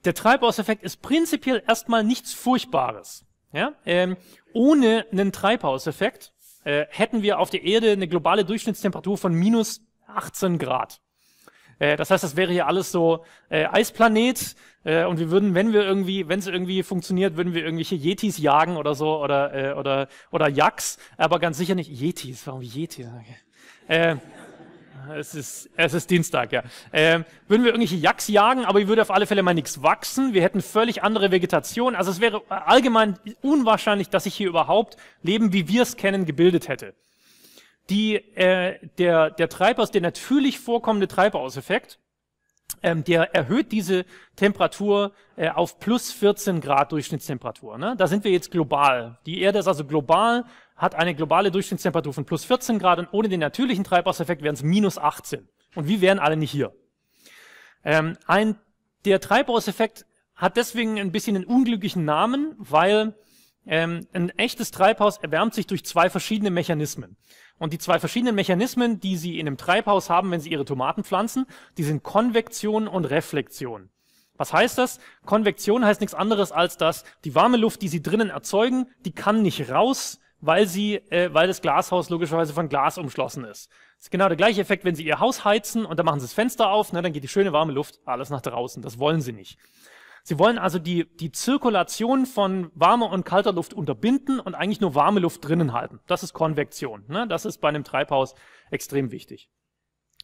Der Treibhauseffekt ist prinzipiell erstmal nichts Furchtbares. Ja? Ähm, ohne einen Treibhauseffekt äh, hätten wir auf der Erde eine globale Durchschnittstemperatur von minus 18 Grad. Äh, das heißt, das wäre hier alles so äh, Eisplanet äh, und wir würden, wenn wir irgendwie, wenn es irgendwie funktioniert, würden wir irgendwelche Yetis jagen oder so oder äh, oder oder Yaks, aber ganz sicher nicht Yetis. Warum Yetis? Okay. Äh, es ist, es ist Dienstag, ja. Ähm, würden wir irgendwelche Yaks jagen, aber hier würde auf alle Fälle mal nichts wachsen. Wir hätten völlig andere Vegetation. Also es wäre allgemein unwahrscheinlich, dass sich hier überhaupt Leben, wie wir es kennen, gebildet hätte die, äh, der, der Treibhaus, der natürlich vorkommende Treibhauseffekt, ähm, der erhöht diese Temperatur äh, auf plus 14 Grad Durchschnittstemperatur. Ne? Da sind wir jetzt global. Die Erde ist also global, hat eine globale Durchschnittstemperatur von plus 14 Grad und ohne den natürlichen Treibhauseffekt wären es minus 18. Und wir wären alle nicht hier. Ähm, ein, der Treibhauseffekt hat deswegen ein bisschen einen unglücklichen Namen, weil ähm, ein echtes Treibhaus erwärmt sich durch zwei verschiedene Mechanismen. Und die zwei verschiedenen Mechanismen, die Sie in einem Treibhaus haben, wenn Sie Ihre Tomaten pflanzen, die sind Konvektion und Reflexion. Was heißt das? Konvektion heißt nichts anderes als dass die warme Luft, die Sie drinnen erzeugen, die kann nicht raus, weil sie, äh, weil das Glashaus logischerweise von Glas umschlossen ist. Das ist genau der gleiche Effekt, wenn Sie Ihr Haus heizen und dann machen Sie das Fenster auf, ne, dann geht die schöne warme Luft alles nach draußen. Das wollen Sie nicht. Sie wollen also die, die Zirkulation von warmer und kalter Luft unterbinden und eigentlich nur warme Luft drinnen halten. Das ist Konvektion. Ne? Das ist bei einem Treibhaus extrem wichtig.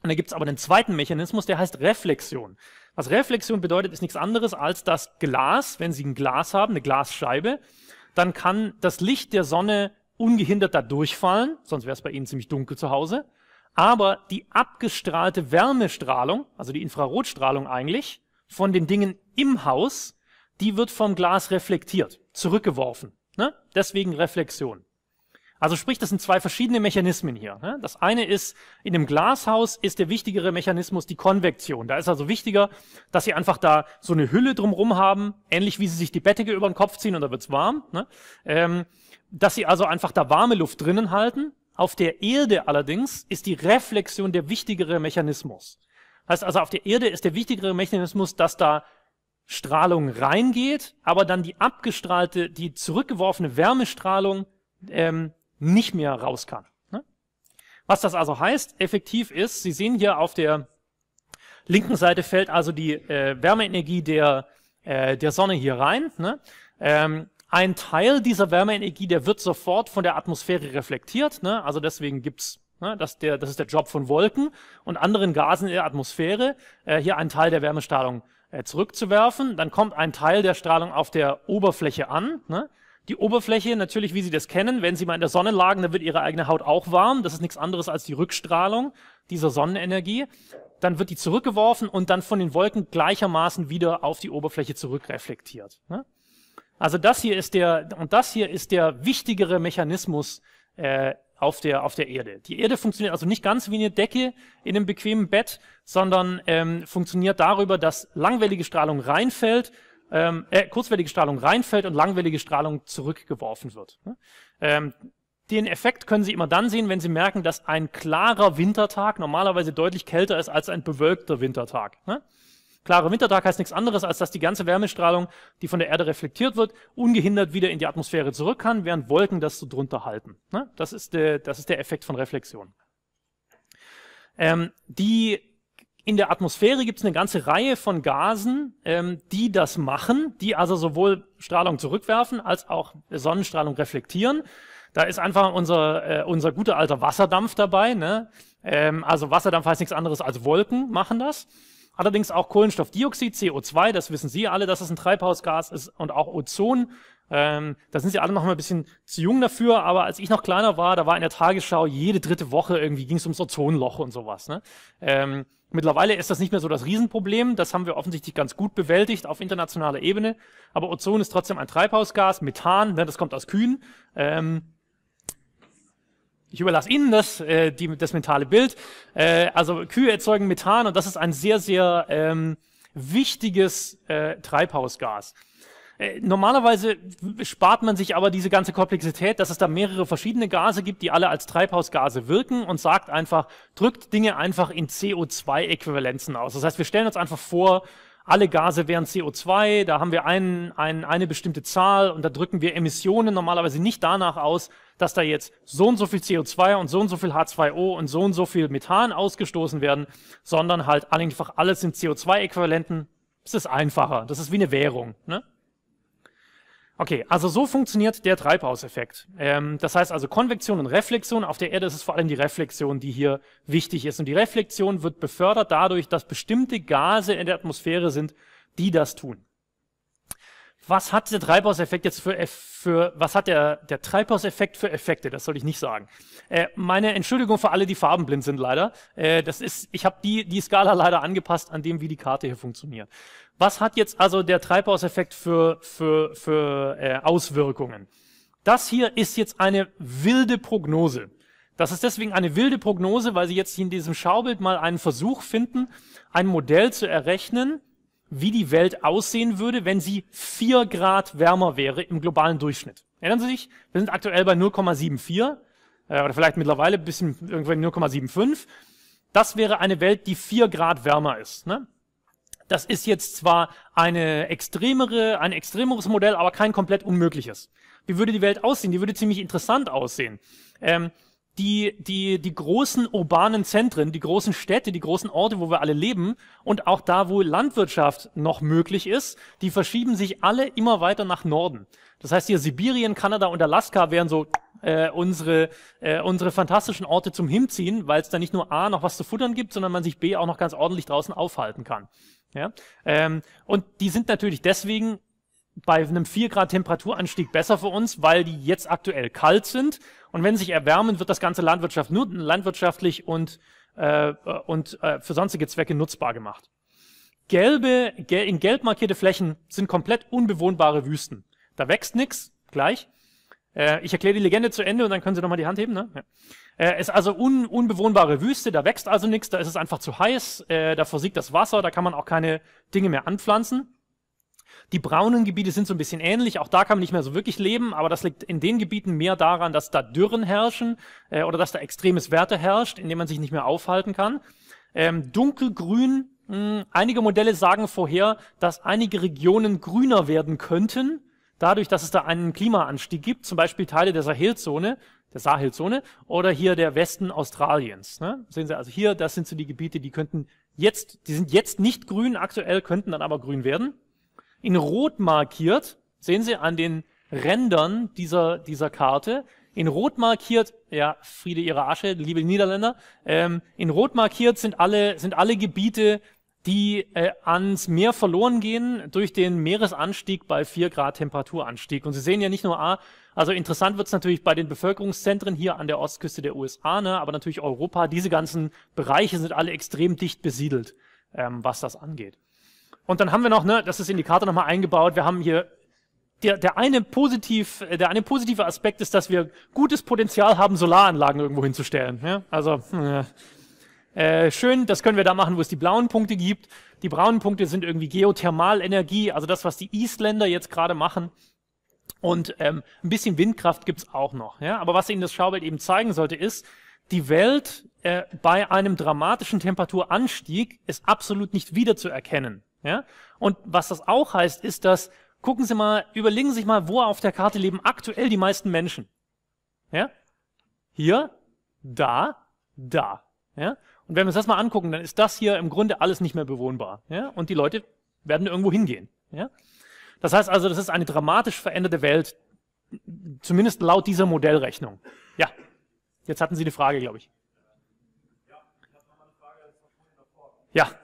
Und da gibt's aber einen zweiten Mechanismus, der heißt Reflexion. Was Reflexion bedeutet, ist nichts anderes als das Glas, wenn Sie ein Glas haben, eine Glasscheibe, dann kann das Licht der Sonne ungehindert da durchfallen, sonst wäre es bei Ihnen ziemlich dunkel zu Hause. Aber die abgestrahlte Wärmestrahlung, also die Infrarotstrahlung eigentlich, von den Dingen im Haus, die wird vom Glas reflektiert, zurückgeworfen. Ne? Deswegen Reflexion. Also sprich, das sind zwei verschiedene Mechanismen hier. Ne? Das eine ist, in dem Glashaus ist der wichtigere Mechanismus die Konvektion. Da ist also wichtiger, dass sie einfach da so eine Hülle drumherum haben, ähnlich wie sie sich die Bettige über den Kopf ziehen und da wird's warm. Ne? Ähm, dass sie also einfach da warme Luft drinnen halten. Auf der Erde allerdings ist die Reflexion der wichtigere Mechanismus. Heißt also, auf der Erde ist der wichtigere Mechanismus, dass da Strahlung reingeht, aber dann die abgestrahlte, die zurückgeworfene Wärmestrahlung ähm, nicht mehr raus kann. Ne? Was das also heißt, effektiv ist, Sie sehen hier auf der linken Seite fällt also die äh, Wärmeenergie der, äh, der Sonne hier rein. Ne? Ähm, ein Teil dieser Wärmeenergie, der wird sofort von der Atmosphäre reflektiert, ne? also deswegen gibt's Ne, das, der, das ist der Job von Wolken und anderen Gasen in der Atmosphäre, äh, hier einen Teil der Wärmestrahlung äh, zurückzuwerfen. Dann kommt ein Teil der Strahlung auf der Oberfläche an. Ne? Die Oberfläche, natürlich, wie Sie das kennen, wenn Sie mal in der Sonne lagen, dann wird Ihre eigene Haut auch warm. Das ist nichts anderes als die Rückstrahlung dieser Sonnenenergie. Dann wird die zurückgeworfen und dann von den Wolken gleichermaßen wieder auf die Oberfläche zurückreflektiert. Ne? Also das hier ist der, und das hier ist der wichtigere Mechanismus, äh, auf der, auf der Erde. Die Erde funktioniert also nicht ganz wie eine Decke in einem bequemen Bett, sondern ähm, funktioniert darüber, dass langwellige Strahlung reinfällt, ähm, äh, kurzwellige Strahlung reinfällt und langwellige Strahlung zurückgeworfen wird. Ne? Ähm, den Effekt können Sie immer dann sehen, wenn Sie merken, dass ein klarer Wintertag normalerweise deutlich kälter ist als ein bewölkter Wintertag. Ne? Klarer Wintertag heißt nichts anderes, als dass die ganze Wärmestrahlung, die von der Erde reflektiert wird, ungehindert wieder in die Atmosphäre zurück kann, während Wolken das so drunter halten. Ne? Das, ist der, das ist der Effekt von Reflexion. Ähm, die in der Atmosphäre gibt es eine ganze Reihe von Gasen, ähm, die das machen, die also sowohl Strahlung zurückwerfen als auch Sonnenstrahlung reflektieren. Da ist einfach unser, äh, unser guter alter Wasserdampf dabei. Ne? Ähm, also Wasserdampf heißt nichts anderes als Wolken machen das. Allerdings auch Kohlenstoffdioxid, CO2, das wissen Sie alle, dass es ein Treibhausgas ist und auch Ozon. Ähm, da sind Sie alle noch mal ein bisschen zu jung dafür, aber als ich noch kleiner war, da war in der Tagesschau jede dritte Woche irgendwie ging es ums Ozonloch und sowas. Ne? Ähm, mittlerweile ist das nicht mehr so das Riesenproblem, das haben wir offensichtlich ganz gut bewältigt auf internationaler Ebene, aber Ozon ist trotzdem ein Treibhausgas, Methan, ne, das kommt aus Kühen. Ähm, ich überlasse Ihnen das, äh, die, das mentale Bild. Äh, also Kühe erzeugen Methan und das ist ein sehr, sehr ähm, wichtiges äh, Treibhausgas. Äh, normalerweise spart man sich aber diese ganze Komplexität, dass es da mehrere verschiedene Gase gibt, die alle als Treibhausgase wirken und sagt einfach, drückt Dinge einfach in CO2-Äquivalenzen aus. Das heißt, wir stellen uns einfach vor, alle Gase wären CO2, da haben wir ein, ein, eine bestimmte Zahl und da drücken wir Emissionen normalerweise nicht danach aus, dass da jetzt so und so viel CO2 und so und so viel H2O und so und so viel Methan ausgestoßen werden, sondern halt einfach alles in CO2-Äquivalenten. Das ist einfacher, das ist wie eine Währung. Ne? Okay, also so funktioniert der Treibhauseffekt. Ähm, das heißt also Konvektion und Reflexion. Auf der Erde ist es vor allem die Reflexion, die hier wichtig ist. Und die Reflexion wird befördert dadurch, dass bestimmte Gase in der Atmosphäre sind, die das tun was hat der Treibhauseffekt jetzt für, für was hat der, der Treibhauseffekt für Effekte? Das soll ich nicht sagen. Äh, meine Entschuldigung für alle, die farbenblind sind leider. Äh, das ist, ich habe die, die Skala leider angepasst an dem, wie die Karte hier funktioniert. Was hat jetzt also der Treibhauseffekt für, für, für äh, Auswirkungen? Das hier ist jetzt eine wilde Prognose. Das ist deswegen eine wilde Prognose, weil Sie jetzt in diesem Schaubild mal einen Versuch finden, ein Modell zu errechnen, wie die Welt aussehen würde, wenn sie vier Grad wärmer wäre im globalen Durchschnitt. Erinnern Sie sich, wir sind aktuell bei 0,74 äh, oder vielleicht mittlerweile ein bisschen irgendwann 0,75. Das wäre eine Welt, die vier Grad wärmer ist. Ne? Das ist jetzt zwar eine extremere, ein extremeres Modell, aber kein komplett unmögliches. Wie würde die Welt aussehen? Die würde ziemlich interessant aussehen. Ähm, die, die, die großen urbanen Zentren, die großen Städte, die großen Orte, wo wir alle leben und auch da, wo Landwirtschaft noch möglich ist, die verschieben sich alle immer weiter nach Norden. Das heißt, hier Sibirien, Kanada und Alaska wären so äh, unsere, äh, unsere fantastischen Orte zum Hinziehen, weil es da nicht nur A noch was zu futtern gibt, sondern man sich B auch noch ganz ordentlich draußen aufhalten kann. Ja? Ähm, und die sind natürlich deswegen bei einem 4 Grad Temperaturanstieg besser für uns, weil die jetzt aktuell kalt sind. Und wenn sie sich erwärmen, wird das ganze Landwirtschaft nur landwirtschaftlich und, äh, und äh, für sonstige Zwecke nutzbar gemacht. Gelbe, gel in gelb markierte Flächen sind komplett unbewohnbare Wüsten. Da wächst nix, gleich. Äh, ich erkläre die Legende zu Ende und dann können Sie nochmal die Hand heben. Ne? Ja. Äh, ist also un, unbewohnbare Wüste, da wächst also nichts, da ist es einfach zu heiß, äh, da versiegt das Wasser, da kann man auch keine Dinge mehr anpflanzen. Die braunen Gebiete sind so ein bisschen ähnlich. Auch da kann man nicht mehr so wirklich leben, aber das liegt in den Gebieten mehr daran, dass da Dürren herrschen äh, oder dass da extremes Werte herrscht, in dem man sich nicht mehr aufhalten kann. Ähm, dunkelgrün, mh, hm, einige Modelle sagen vorher, dass einige Regionen grüner werden könnten, dadurch, dass es da einen Klimaanstieg gibt, zum Beispiel Teile der Sahelzone, der Sahelzone oder hier der Westen Australiens. Ne? Sehen Sie also hier, das sind so die Gebiete, die könnten jetzt, die sind jetzt nicht grün aktuell, könnten dann aber grün werden in Rot markiert. Sehen Sie an den Rändern dieser, dieser Karte. In Rot markiert, ja, Friede ihrer Asche, liebe Niederländer, ähm, in Rot markiert sind alle, sind alle Gebiete, die äh, ans Meer verloren gehen durch den Meeresanstieg bei vier Grad Temperaturanstieg. Und Sie sehen ja nicht nur, ah, also interessant wird's natürlich bei den Bevölkerungszentren hier an der Ostküste der USA, ne, aber natürlich Europa, diese ganzen Bereiche sind alle extrem dicht besiedelt, ähm, was das angeht. Und dann haben wir noch, ne, das ist in die Karte nochmal eingebaut, wir haben hier der, der, eine positiv, der eine positive Aspekt ist, dass wir gutes Potenzial haben, Solaranlagen irgendwo hinzustellen. Ja? Also hm, äh, schön, das können wir da machen, wo es die blauen Punkte gibt. Die braunen Punkte sind irgendwie Geothermalenergie, also das, was die Isländer jetzt gerade machen. Und ähm, ein bisschen Windkraft gibt's auch noch. Ja? Aber was Ihnen das Schaubild eben zeigen sollte, ist, die Welt äh, bei einem dramatischen Temperaturanstieg ist absolut nicht wiederzuerkennen. Ja? Und was das auch heißt, ist, dass, gucken Sie mal, überlegen Sie sich mal, wo auf der Karte leben aktuell die meisten Menschen. Ja? Hier, da, da. Ja? Und wenn wir uns das mal angucken, dann ist das hier im Grunde alles nicht mehr bewohnbar. Ja? Und die Leute werden irgendwo hingehen. Ja? Das heißt also, das ist eine dramatisch veränderte Welt, zumindest laut dieser Modellrechnung. Ja, jetzt hatten Sie eine Frage, glaube ich. Ja, ich habe nochmal eine Frage. Ja.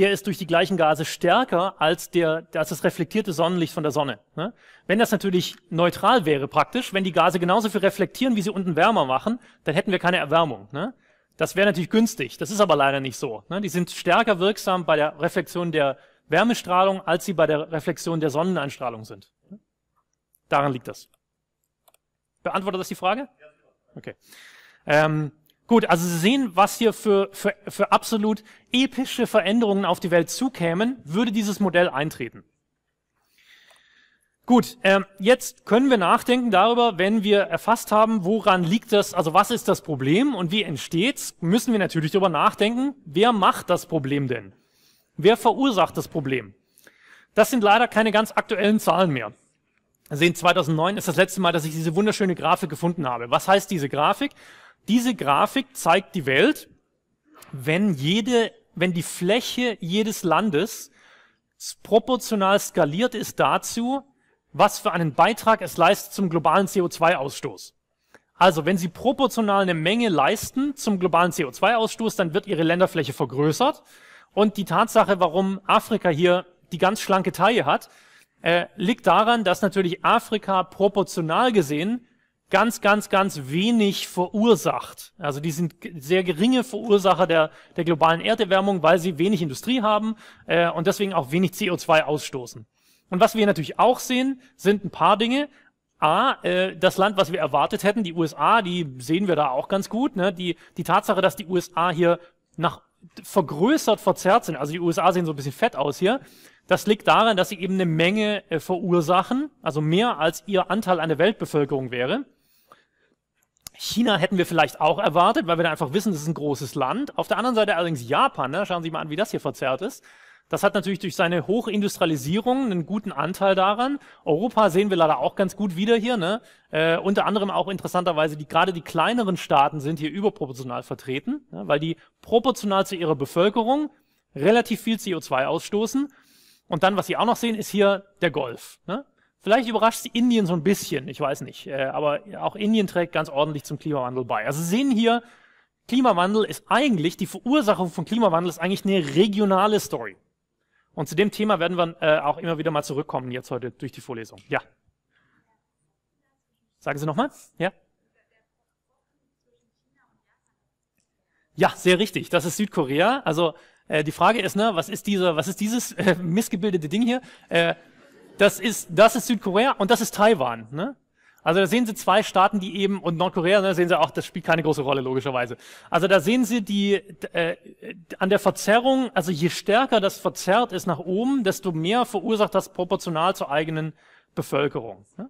der ist durch die gleichen Gase stärker als, der, als das reflektierte Sonnenlicht von der Sonne. Ne? Wenn das natürlich neutral wäre praktisch, wenn die Gase genauso viel reflektieren, wie sie unten wärmer machen, dann hätten wir keine Erwärmung. Ne? Das wäre natürlich günstig, das ist aber leider nicht so. Ne? Die sind stärker wirksam bei der Reflexion der Wärmestrahlung, als sie bei der Reflexion der Sonneneinstrahlung sind. Daran liegt das. Beantwortet das die Frage? Okay. Ähm, Gut, also Sie sehen, was hier für, für, für absolut epische Veränderungen auf die Welt zukämen, würde dieses Modell eintreten. Gut, äh, jetzt können wir nachdenken darüber, wenn wir erfasst haben, woran liegt das, also was ist das Problem und wie entsteht's, müssen wir natürlich darüber nachdenken, wer macht das Problem denn? Wer verursacht das Problem? Das sind leider keine ganz aktuellen Zahlen mehr. Sehen, 2009 ist das letzte Mal, dass ich diese wunderschöne Grafik gefunden habe. Was heißt diese Grafik? Diese Grafik zeigt die Welt, wenn jede, wenn die Fläche jedes Landes proportional skaliert ist dazu, was für einen Beitrag es leistet zum globalen CO2-Ausstoß. Also, wenn sie proportional eine Menge leisten zum globalen CO2-Ausstoß, dann wird ihre Länderfläche vergrößert. Und die Tatsache, warum Afrika hier die ganz schlanke Taille hat, äh, liegt daran, dass natürlich Afrika proportional gesehen ganz, ganz, ganz wenig verursacht. Also die sind sehr geringe Verursacher der, der globalen Erderwärmung, weil sie wenig Industrie haben äh, und deswegen auch wenig CO2 ausstoßen. Und was wir natürlich auch sehen, sind ein paar Dinge. A, äh, das Land, was wir erwartet hätten, die USA, die sehen wir da auch ganz gut. Ne? Die, die Tatsache, dass die USA hier nach vergrößert, verzerrt sind, also die USA sehen so ein bisschen fett aus hier, das liegt daran, dass sie eben eine Menge äh, verursachen, also mehr als ihr Anteil an der Weltbevölkerung wäre. China hätten wir vielleicht auch erwartet, weil wir da einfach wissen, das ist ein großes Land. Auf der anderen Seite allerdings Japan, ne? schauen Sie mal an, wie das hier verzerrt ist. Das hat natürlich durch seine Hochindustrialisierung einen guten Anteil daran. Europa sehen wir leider auch ganz gut wieder hier. Ne? Äh, unter anderem auch interessanterweise, die gerade die kleineren Staaten sind hier überproportional vertreten, ne? weil die proportional zu ihrer Bevölkerung relativ viel CO2 ausstoßen. Und dann, was Sie auch noch sehen, ist hier der Golf. Ne? Vielleicht überrascht sie Indien so ein bisschen, ich weiß nicht, äh, aber auch Indien trägt ganz ordentlich zum Klimawandel bei. Also Sie sehen hier, Klimawandel ist eigentlich, die Verursachung von Klimawandel ist eigentlich eine regionale Story. Und zu dem Thema werden wir äh, auch immer wieder mal zurückkommen jetzt heute durch die Vorlesung. Ja. Sagen Sie nochmal? Ja. Ja, sehr richtig. Das ist Südkorea. Also äh, die Frage ist, ne, was ist dieser, was ist dieses äh, missgebildete Ding hier? Äh, das ist, das ist Südkorea und das ist Taiwan. Ne? Also da sehen Sie zwei Staaten, die eben, und Nordkorea, da ne, sehen Sie auch, das spielt keine große Rolle, logischerweise. Also da sehen Sie die, äh, an der Verzerrung, also je stärker das verzerrt ist nach oben, desto mehr verursacht das proportional zur eigenen Bevölkerung. Ne?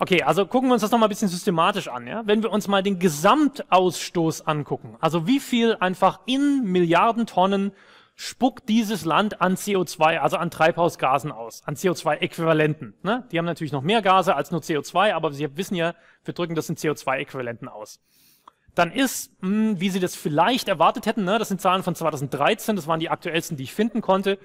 Okay, also gucken wir uns das nochmal ein bisschen systematisch an. Ja? Wenn wir uns mal den Gesamtausstoß angucken, also wie viel einfach in Milliarden Tonnen spuckt dieses Land an CO2, also an Treibhausgasen aus, an CO2-Äquivalenten. Ne? Die haben natürlich noch mehr Gase als nur CO2, aber Sie wissen ja, wir drücken das in CO2-Äquivalenten aus. Dann ist, mh, hm, wie Sie das vielleicht erwartet hätten, ne? das sind Zahlen von 2013, das waren die aktuellsten, die ich finden konnte,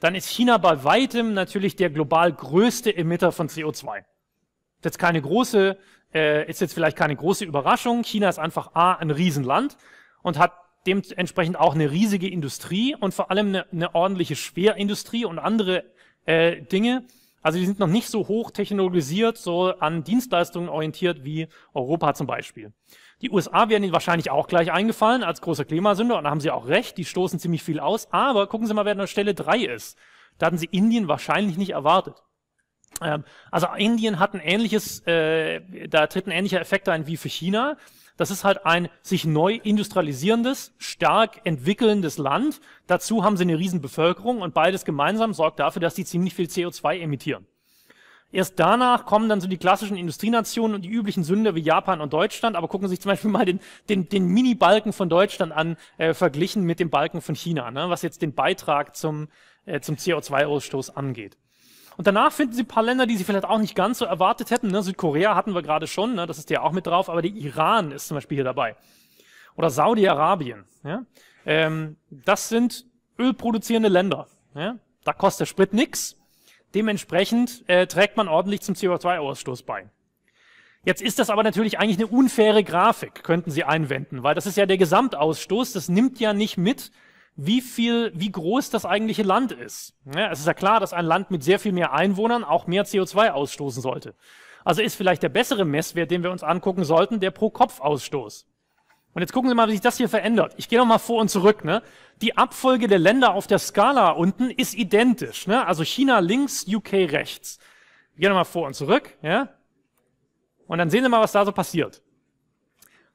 dann ist China bei weitem natürlich der global größte Emitter von CO2. Ist jetzt keine große, äh, ist jetzt vielleicht keine große Überraschung. China ist einfach A, ein Riesenland und hat dementsprechend auch eine riesige Industrie und vor allem eine, eine ordentliche Schwerindustrie und andere äh, Dinge. Also die sind noch nicht so hoch technologisiert, so an Dienstleistungen orientiert wie Europa zum Beispiel. Die USA werden ihnen wahrscheinlich auch gleich eingefallen als großer Klimasünder und da haben sie auch recht, die stoßen ziemlich viel aus, aber gucken Sie mal, wer an der Stelle drei ist. Da hatten sie Indien wahrscheinlich nicht erwartet. Ähm, also Indien hat ein ähnliches, äh, da tritt ein ähnlicher Effekt ein wie für China. Das ist halt ein sich neu industrialisierendes, stark entwickelndes Land. Dazu haben sie eine riesen Bevölkerung und beides gemeinsam sorgt dafür, dass sie ziemlich viel CO2 emittieren. Erst danach kommen dann so die klassischen Industrienationen und die üblichen Sünder wie Japan und Deutschland, aber gucken Sie sich zum Beispiel mal den, den, den Mini-Balken von Deutschland an, äh, verglichen mit dem Balken von China, ne, was jetzt den Beitrag zum, äh, zum CO2-Ausstoß angeht. Und danach finden Sie ein paar Länder, die Sie vielleicht auch nicht ganz so erwartet hätten. Ne? Südkorea hatten wir gerade schon, ne? das ist ja auch mit drauf, aber die Iran ist zum Beispiel hier dabei. Oder Saudi-Arabien. Ja? Ähm, das sind ölproduzierende Länder. Ja? Da kostet der Sprit nichts. Dementsprechend äh, trägt man ordentlich zum CO2-Ausstoß bei. Jetzt ist das aber natürlich eigentlich eine unfaire Grafik, könnten Sie einwenden, weil das ist ja der Gesamtausstoß, das nimmt ja nicht mit, wie viel, wie groß das eigentliche Land ist. Ja, es ist ja klar, dass ein Land mit sehr viel mehr Einwohnern auch mehr CO2 ausstoßen sollte. Also ist vielleicht der bessere Messwert, den wir uns angucken sollten, der Pro-Kopf-Ausstoß. Und jetzt gucken Sie mal, wie sich das hier verändert. Ich gehe nochmal vor und zurück. Ne? Die Abfolge der Länder auf der Skala unten ist identisch. Ne? Also China links, UK rechts. Ich gehe nochmal vor und zurück. Ja? Und dann sehen Sie mal, was da so passiert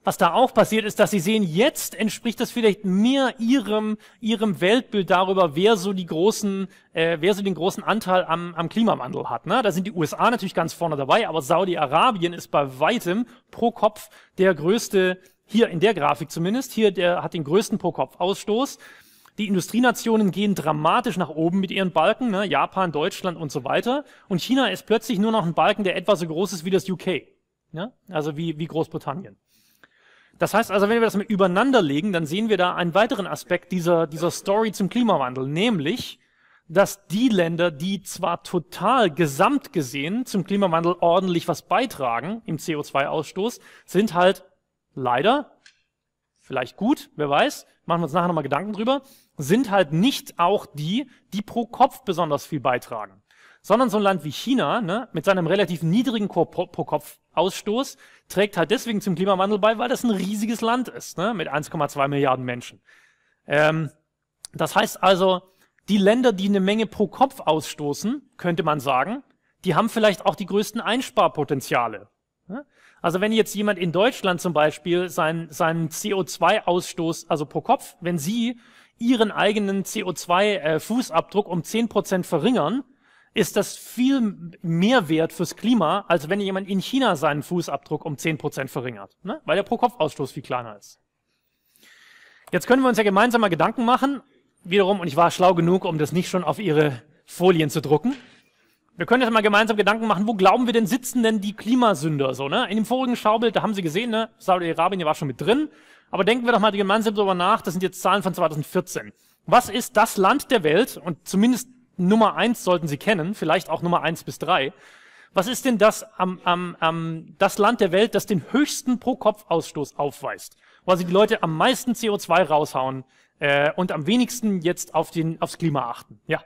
was da auch passiert, ist, dass sie sehen, jetzt entspricht das vielleicht mehr ihrem, ihrem Weltbild darüber, wer so die großen, äh, wer so den großen Anteil am, am Klimawandel hat. Ne? Da sind die USA natürlich ganz vorne dabei, aber Saudi-Arabien ist bei weitem pro Kopf der größte, hier in der Grafik zumindest, hier der hat den größten pro Kopf Ausstoß. Die Industrienationen gehen dramatisch nach oben mit ihren Balken, ne? Japan, Deutschland und so weiter. Und China ist plötzlich nur noch ein Balken, der etwa so groß ist wie das UK. Ne? Also wie, wie Großbritannien. Das heißt also, wenn wir das mit übereinander legen, dann sehen wir da einen weiteren Aspekt dieser, dieser Story zum Klimawandel, nämlich, dass die Länder, die zwar total gesamt gesehen zum Klimawandel ordentlich was beitragen im CO2-Ausstoß, sind halt leider, vielleicht gut, wer weiß, machen wir uns nachher nochmal Gedanken drüber, sind halt nicht auch die, die pro Kopf besonders viel beitragen sondern so ein Land wie China ne, mit seinem relativ niedrigen Pro-Kopf-Ausstoß trägt halt deswegen zum Klimawandel bei, weil das ein riesiges Land ist ne, mit 1,2 Milliarden Menschen. Ähm, das heißt also, die Länder, die eine Menge pro Kopf ausstoßen, könnte man sagen, die haben vielleicht auch die größten Einsparpotenziale. Ne. Also wenn jetzt jemand in Deutschland zum Beispiel seinen, seinen CO2-Ausstoß, also pro Kopf, wenn Sie Ihren eigenen CO2-Fußabdruck äh, um 10% verringern, ist das viel mehr wert fürs Klima, als wenn jemand in China seinen Fußabdruck um 10% verringert, ne? weil der Pro-Kopf-Ausstoß viel kleiner ist. Jetzt können wir uns ja gemeinsam mal Gedanken machen, wiederum, und ich war schlau genug, um das nicht schon auf Ihre Folien zu drucken. Wir können jetzt mal gemeinsam Gedanken machen, wo glauben wir denn sitzen denn die Klimasünder so, ne? In dem vorigen Schaubild, da haben Sie gesehen, ne? Saudi-Arabien war schon mit drin. Aber denken wir doch mal gemeinsam darüber nach, das sind jetzt Zahlen von 2014. Was ist das Land der Welt, und zumindest Nummer eins sollten Sie kennen, vielleicht auch Nummer eins bis drei. Was ist denn das, am, am, am, das Land der Welt, das den höchsten Pro-Kopf-Ausstoß aufweist? Wo sie also die Leute am meisten CO2 raushauen äh, und am wenigsten jetzt auf den, aufs Klima achten. Ja.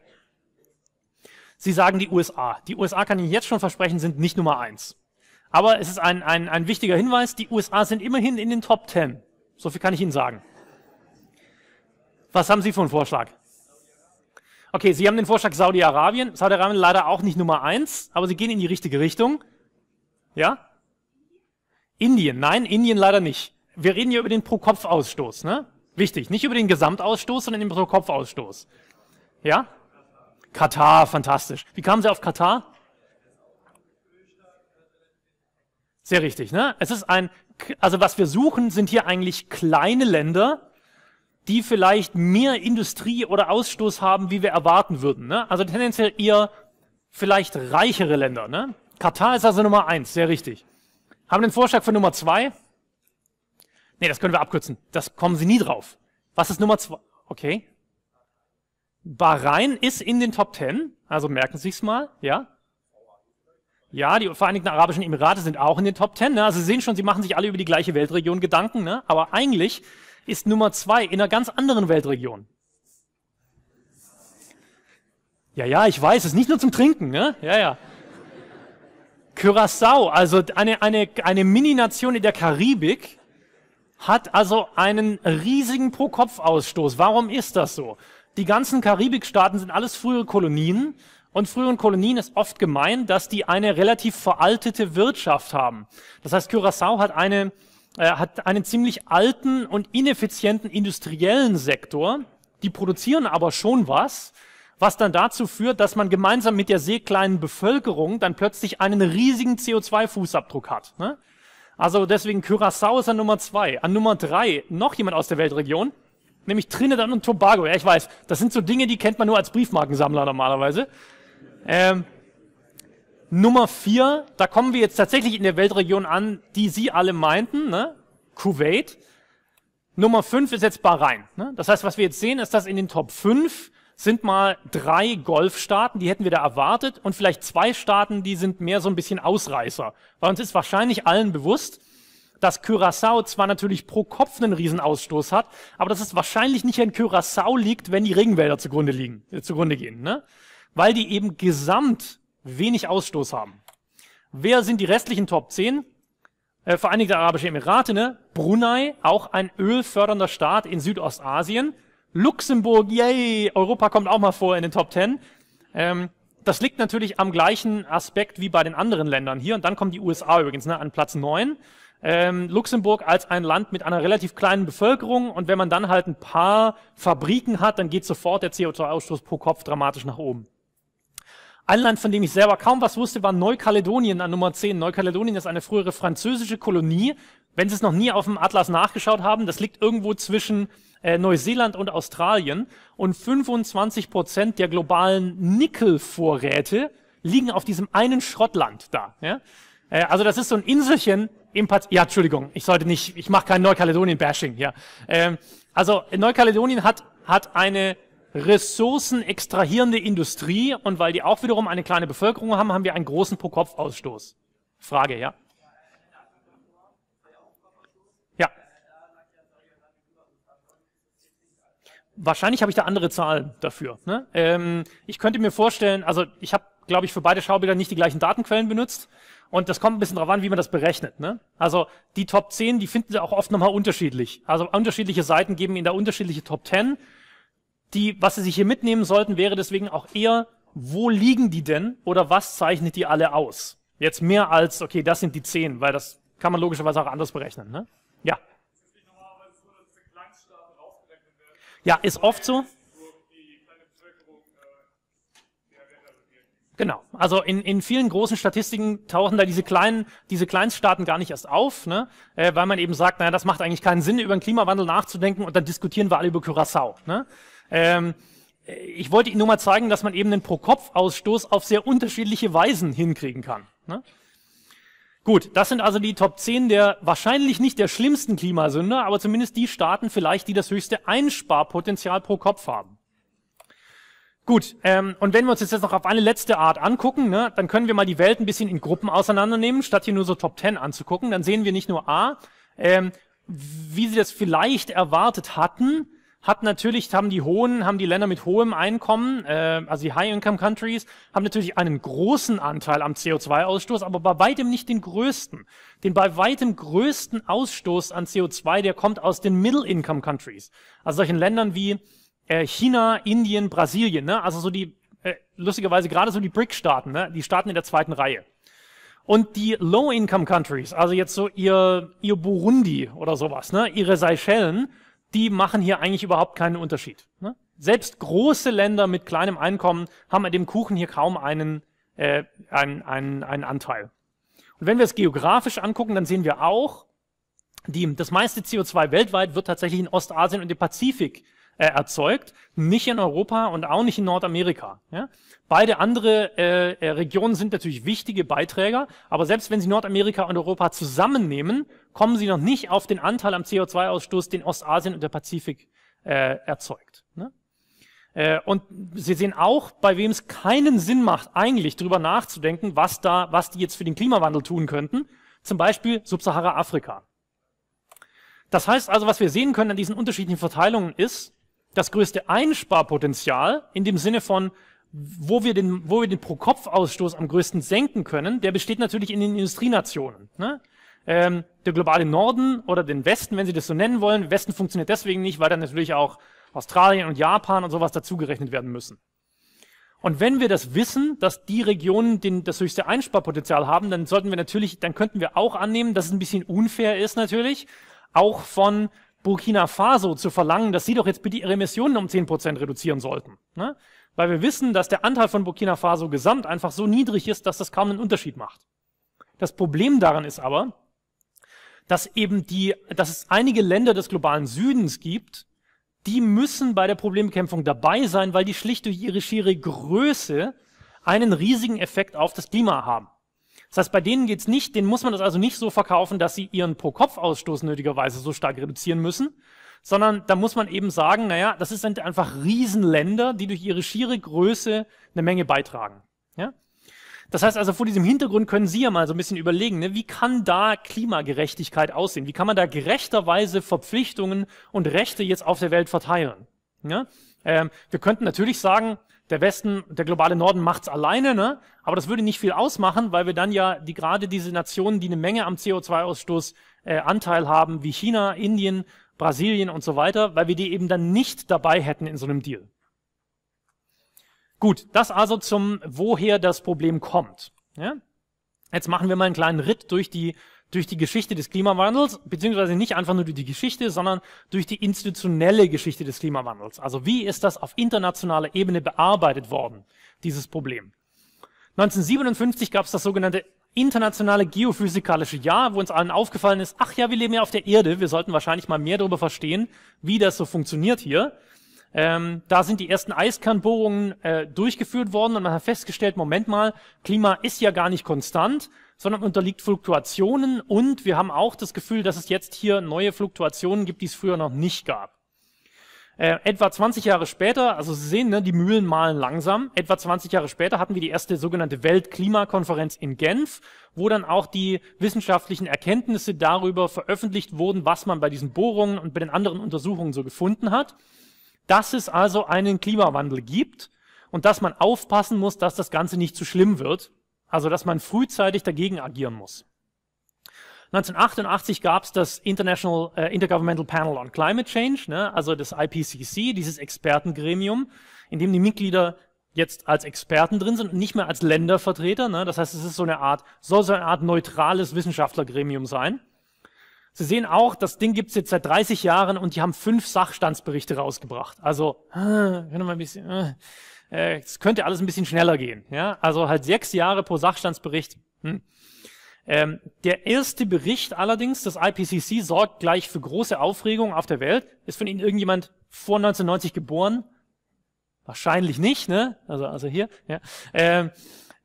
Sie sagen die USA. Die USA kann ich jetzt schon versprechen, sind nicht Nummer eins. Aber es ist ein, ein, ein wichtiger Hinweis, die USA sind immerhin in den Top Ten. So viel kann ich Ihnen sagen. Was haben Sie für einen Vorschlag? Okay, Sie haben den Vorschlag Saudi-Arabien. Saudi-Arabien leider auch nicht Nummer eins, aber Sie gehen in die richtige Richtung. Ja? Indien. Nein, Indien leider nicht. Wir reden hier über den Pro-Kopf-Ausstoß, ne? Wichtig. Nicht über den Gesamtausstoß, sondern den Pro-Kopf-Ausstoß. Ja? Katar, fantastisch. Wie kamen Sie auf Katar? Sehr richtig, ne? Es ist ein, also was wir suchen, sind hier eigentlich kleine Länder, die vielleicht mehr Industrie oder Ausstoß haben, wie wir erwarten würden. Ne? Also tendenziell eher vielleicht reichere Länder. Ne? Katar ist also Nummer eins, sehr richtig. Haben den Vorschlag für Nummer zwei? Nee, das können wir abkürzen. Das kommen Sie nie drauf. Was ist Nummer zwei? Okay. Bahrain ist in den Top Ten, also merken Sie es mal, ja. Ja, die Vereinigten Arabischen Emirate sind auch in den Top Ten. Ne? Also Sie sehen schon, Sie machen sich alle über die gleiche Weltregion Gedanken. Ne? Aber eigentlich ist Nummer zwei in einer ganz anderen Weltregion. Ja, ja, ich weiß, es ist nicht nur zum Trinken, ne? Ja, ja. Curaçao, also eine, eine, eine Mini-Nation in der Karibik, hat also einen riesigen Pro-Kopf-Ausstoß. Warum ist das so? Die ganzen Karibikstaaten sind alles frühere Kolonien. Und früheren Kolonien ist oft gemeint, dass die eine relativ veraltete Wirtschaft haben. Das heißt, Curaçao hat eine äh, hat einen ziemlich alten und ineffizienten industriellen Sektor. Die produzieren aber schon was, was dann dazu führt, dass man gemeinsam mit der sehr kleinen Bevölkerung dann plötzlich einen riesigen CO2-Fußabdruck hat. Ne? Also deswegen Curaçao ist an Nummer zwei. An Nummer drei noch jemand aus der Weltregion, nämlich Trinidad und Tobago. Ja, ich weiß, das sind so Dinge, die kennt man nur als Briefmarkensammler normalerweise. Ähm, Nummer vier, da kommen wir jetzt tatsächlich in der Weltregion an, die Sie alle meinten, ne? Kuwait. Nummer fünf ist jetzt Bahrain. Ne? Das heißt, was wir jetzt sehen, ist, dass in den Top fünf sind mal drei Golfstaaten, die hätten wir da erwartet, und vielleicht zwei Staaten, die sind mehr so ein bisschen Ausreißer. Weil uns ist wahrscheinlich allen bewusst, dass Curaçao zwar natürlich pro Kopf einen Riesenausstoß hat, aber dass es wahrscheinlich nicht in Curaçao liegt, wenn die Regenwälder zugrunde liegen, äh, zugrunde gehen, ne? Weil die eben gesamt wenig Ausstoß haben. Wer sind die restlichen Top 10? Äh, Vereinigte Arabische Emirate, ne? Brunei, auch ein ölfördernder Staat in Südostasien. Luxemburg, yay, Europa kommt auch mal vor in den Top 10. Ähm, das liegt natürlich am gleichen Aspekt wie bei den anderen Ländern hier. Und dann kommen die USA übrigens ne, an Platz 9. Ähm, Luxemburg als ein Land mit einer relativ kleinen Bevölkerung. Und wenn man dann halt ein paar Fabriken hat, dann geht sofort der CO2-Ausstoß pro Kopf dramatisch nach oben. Ein Land, von dem ich selber kaum was wusste, war Neukaledonien an Nummer 10. Neukaledonien ist eine frühere französische Kolonie. Wenn Sie es noch nie auf dem Atlas nachgeschaut haben, das liegt irgendwo zwischen äh, Neuseeland und Australien. Und 25 Prozent der globalen Nickelvorräte liegen auf diesem einen Schrottland da. Ja? Äh, also das ist so ein Inselchen im Paz Ja, Entschuldigung, ich sollte nicht, ich mache kein Neukaledonien-Bashing. Ja. Ähm, also Neukaledonien hat, hat eine ressourcenextrahierende Industrie und weil die auch wiederum eine kleine Bevölkerung haben, haben wir einen großen Pro-Kopf-Ausstoß. Frage, ja? Ja. Wahrscheinlich habe ich da andere Zahlen dafür. Ne? Ähm, ich könnte mir vorstellen, also ich habe, glaube ich, für beide Schaubilder nicht die gleichen Datenquellen benutzt. Und das kommt ein bisschen drauf an, wie man das berechnet. Ne? Also die Top 10, die finden sie auch oft nochmal unterschiedlich. Also unterschiedliche Seiten geben ihnen da unterschiedliche Top 10 die, was Sie sich hier mitnehmen sollten, wäre deswegen auch eher, wo liegen die denn oder was zeichnet die alle aus? Jetzt mehr als, okay, das sind die zehn, weil das kann man logischerweise auch anders berechnen. Ne? Ja. Ja, ist oft so. Genau. Also in, in vielen großen Statistiken tauchen da diese kleinen, diese Kleinststaaten gar nicht erst auf, ne? äh, weil man eben sagt, naja, das macht eigentlich keinen Sinn, über den Klimawandel nachzudenken und dann diskutieren wir alle über Curaçao. Ne? Ähm, ich wollte Ihnen nur mal zeigen, dass man eben den Pro-Kopf-Ausstoß auf sehr unterschiedliche Weisen hinkriegen kann. Ne? Gut, das sind also die Top 10 der wahrscheinlich nicht der schlimmsten Klimasünder, aber zumindest die Staaten vielleicht, die das höchste Einsparpotenzial pro Kopf haben. Gut, ähm, und wenn wir uns jetzt noch auf eine letzte Art angucken, ne, dann können wir mal die Welt ein bisschen in Gruppen auseinandernehmen, statt hier nur so Top 10 anzugucken. Dann sehen wir nicht nur A, ähm, wie Sie das vielleicht erwartet hatten, hat natürlich, haben die hohen, haben die Länder mit hohem Einkommen, äh, also die High-Income-Countries, haben natürlich einen großen Anteil am CO2-Ausstoß, aber bei weitem nicht den größten. Den bei weitem größten Ausstoß an CO2, der kommt aus den Middle-Income-Countries, also solchen Ländern wie äh, China, Indien, Brasilien, ne? also so die, äh, lustigerweise gerade so die BRIC-Staaten, ne? die Staaten in der zweiten Reihe. Und die Low-Income-Countries, also jetzt so ihr, ihr Burundi oder sowas, ne? ihre Seychellen, die machen hier eigentlich überhaupt keinen Unterschied. Ne? Selbst große Länder mit kleinem Einkommen haben an dem Kuchen hier kaum einen, äh, einen, einen, einen Anteil. Und wenn wir es geografisch angucken, dann sehen wir auch, die, das meiste CO2 weltweit wird tatsächlich in Ostasien und dem Pazifik äh, erzeugt, nicht in Europa und auch nicht in Nordamerika. Ja? Beide andere äh, äh, Regionen sind natürlich wichtige Beiträger, aber selbst wenn Sie Nordamerika und Europa zusammennehmen, kommen Sie noch nicht auf den Anteil am CO2-Ausstoß, den Ostasien und der Pazifik äh, erzeugt. Ne? Äh, und Sie sehen auch, bei wem es keinen Sinn macht, eigentlich darüber nachzudenken, was da, was die jetzt für den Klimawandel tun könnten. Zum Beispiel Subsahara-Afrika. Das heißt also, was wir sehen können an diesen unterschiedlichen Verteilungen ist, das größte Einsparpotenzial in dem Sinne von, wo wir den, wo wir den Pro-Kopf-Ausstoß am größten senken können, der besteht natürlich in den Industrienationen. Ne? Ähm, der globale Norden oder den Westen, wenn Sie das so nennen wollen. Westen funktioniert deswegen nicht, weil dann natürlich auch Australien und Japan und sowas dazugerechnet werden müssen. Und wenn wir das wissen, dass die Regionen den, das höchste Einsparpotenzial haben, dann sollten wir natürlich, dann könnten wir auch annehmen, dass es ein bisschen unfair ist natürlich, auch von Burkina Faso zu verlangen, dass sie doch jetzt bitte ihre Emissionen um 10% reduzieren sollten. Ne? weil wir wissen, dass der Anteil von Burkina Faso gesamt einfach so niedrig ist, dass das kaum einen Unterschied macht. Das Problem daran ist aber, dass eben die, dass es einige Länder des globalen Südens gibt, die müssen bei der Problembekämpfung dabei sein, weil die schlicht durch ihre schiere Größe einen riesigen Effekt auf das Klima haben. Das heißt, bei denen geht's nicht, denen muss man das also nicht so verkaufen, dass sie ihren Pro-Kopf-Ausstoß nötigerweise so stark reduzieren müssen, sondern da muss man eben sagen, naja, das sind einfach Riesenländer, die durch ihre schiere Größe eine Menge beitragen. Ja? Das heißt also, vor diesem Hintergrund können Sie ja mal so ein bisschen überlegen, ne, wie kann da Klimagerechtigkeit aussehen? Wie kann man da gerechterweise Verpflichtungen und Rechte jetzt auf der Welt verteilen? Ja? Ähm, wir könnten natürlich sagen, der Westen, der globale Norden macht's alleine, ne? aber das würde nicht viel ausmachen, weil wir dann ja die, gerade diese Nationen, die eine Menge am CO2-Ausstoß äh, Anteil haben, wie China, Indien Brasilien und so weiter, weil wir die eben dann nicht dabei hätten in so einem Deal. Gut, das also zum, woher das Problem kommt. Ja? Jetzt machen wir mal einen kleinen Ritt durch die, durch die Geschichte des Klimawandels, beziehungsweise nicht einfach nur durch die Geschichte, sondern durch die institutionelle Geschichte des Klimawandels. Also wie ist das auf internationaler Ebene bearbeitet worden, dieses Problem? 1957 gab es das sogenannte internationale geophysikalische Jahr, wo uns allen aufgefallen ist, ach ja, wir leben ja auf der Erde, wir sollten wahrscheinlich mal mehr darüber verstehen, wie das so funktioniert hier. Ähm, da sind die ersten Eiskernbohrungen äh, durchgeführt worden und man hat festgestellt, Moment mal, Klima ist ja gar nicht konstant, sondern unterliegt Fluktuationen und wir haben auch das Gefühl, dass es jetzt hier neue Fluktuationen gibt, die es früher noch nicht gab. Äh, etwa 20 Jahre später, also Sie sehen, ne, die Mühlen malen langsam, etwa 20 Jahre später hatten wir die erste sogenannte Weltklimakonferenz in Genf, wo dann auch die wissenschaftlichen Erkenntnisse darüber veröffentlicht wurden, was man bei diesen Bohrungen und bei den anderen Untersuchungen so gefunden hat, dass es also einen Klimawandel gibt und dass man aufpassen muss, dass das Ganze nicht zu schlimm wird, also dass man frühzeitig dagegen agieren muss. 1988 gab es das International äh, Intergovernmental Panel on Climate Change, ne, also das IPCC, dieses Expertengremium, in dem die Mitglieder jetzt als Experten drin sind und nicht mehr als Ländervertreter. Ne? Das heißt, es ist so eine Art, soll so eine Art neutrales Wissenschaftlergremium sein. Sie sehen auch, das Ding gibt's jetzt seit 30 Jahren und die haben fünf Sachstandsberichte rausgebracht. Also, äh, können wir ein bisschen, äh, äh, es äh, könnte alles ein bisschen schneller gehen. Ja? Also halt sechs Jahre pro Sachstandsbericht. Hm. Ähm, der erste Bericht allerdings des IPCC sorgt gleich für große Aufregung auf der Welt. Ist von Ihnen irgendjemand vor 1990 geboren? Wahrscheinlich nicht, ne? Also, also hier. Ja. Ähm,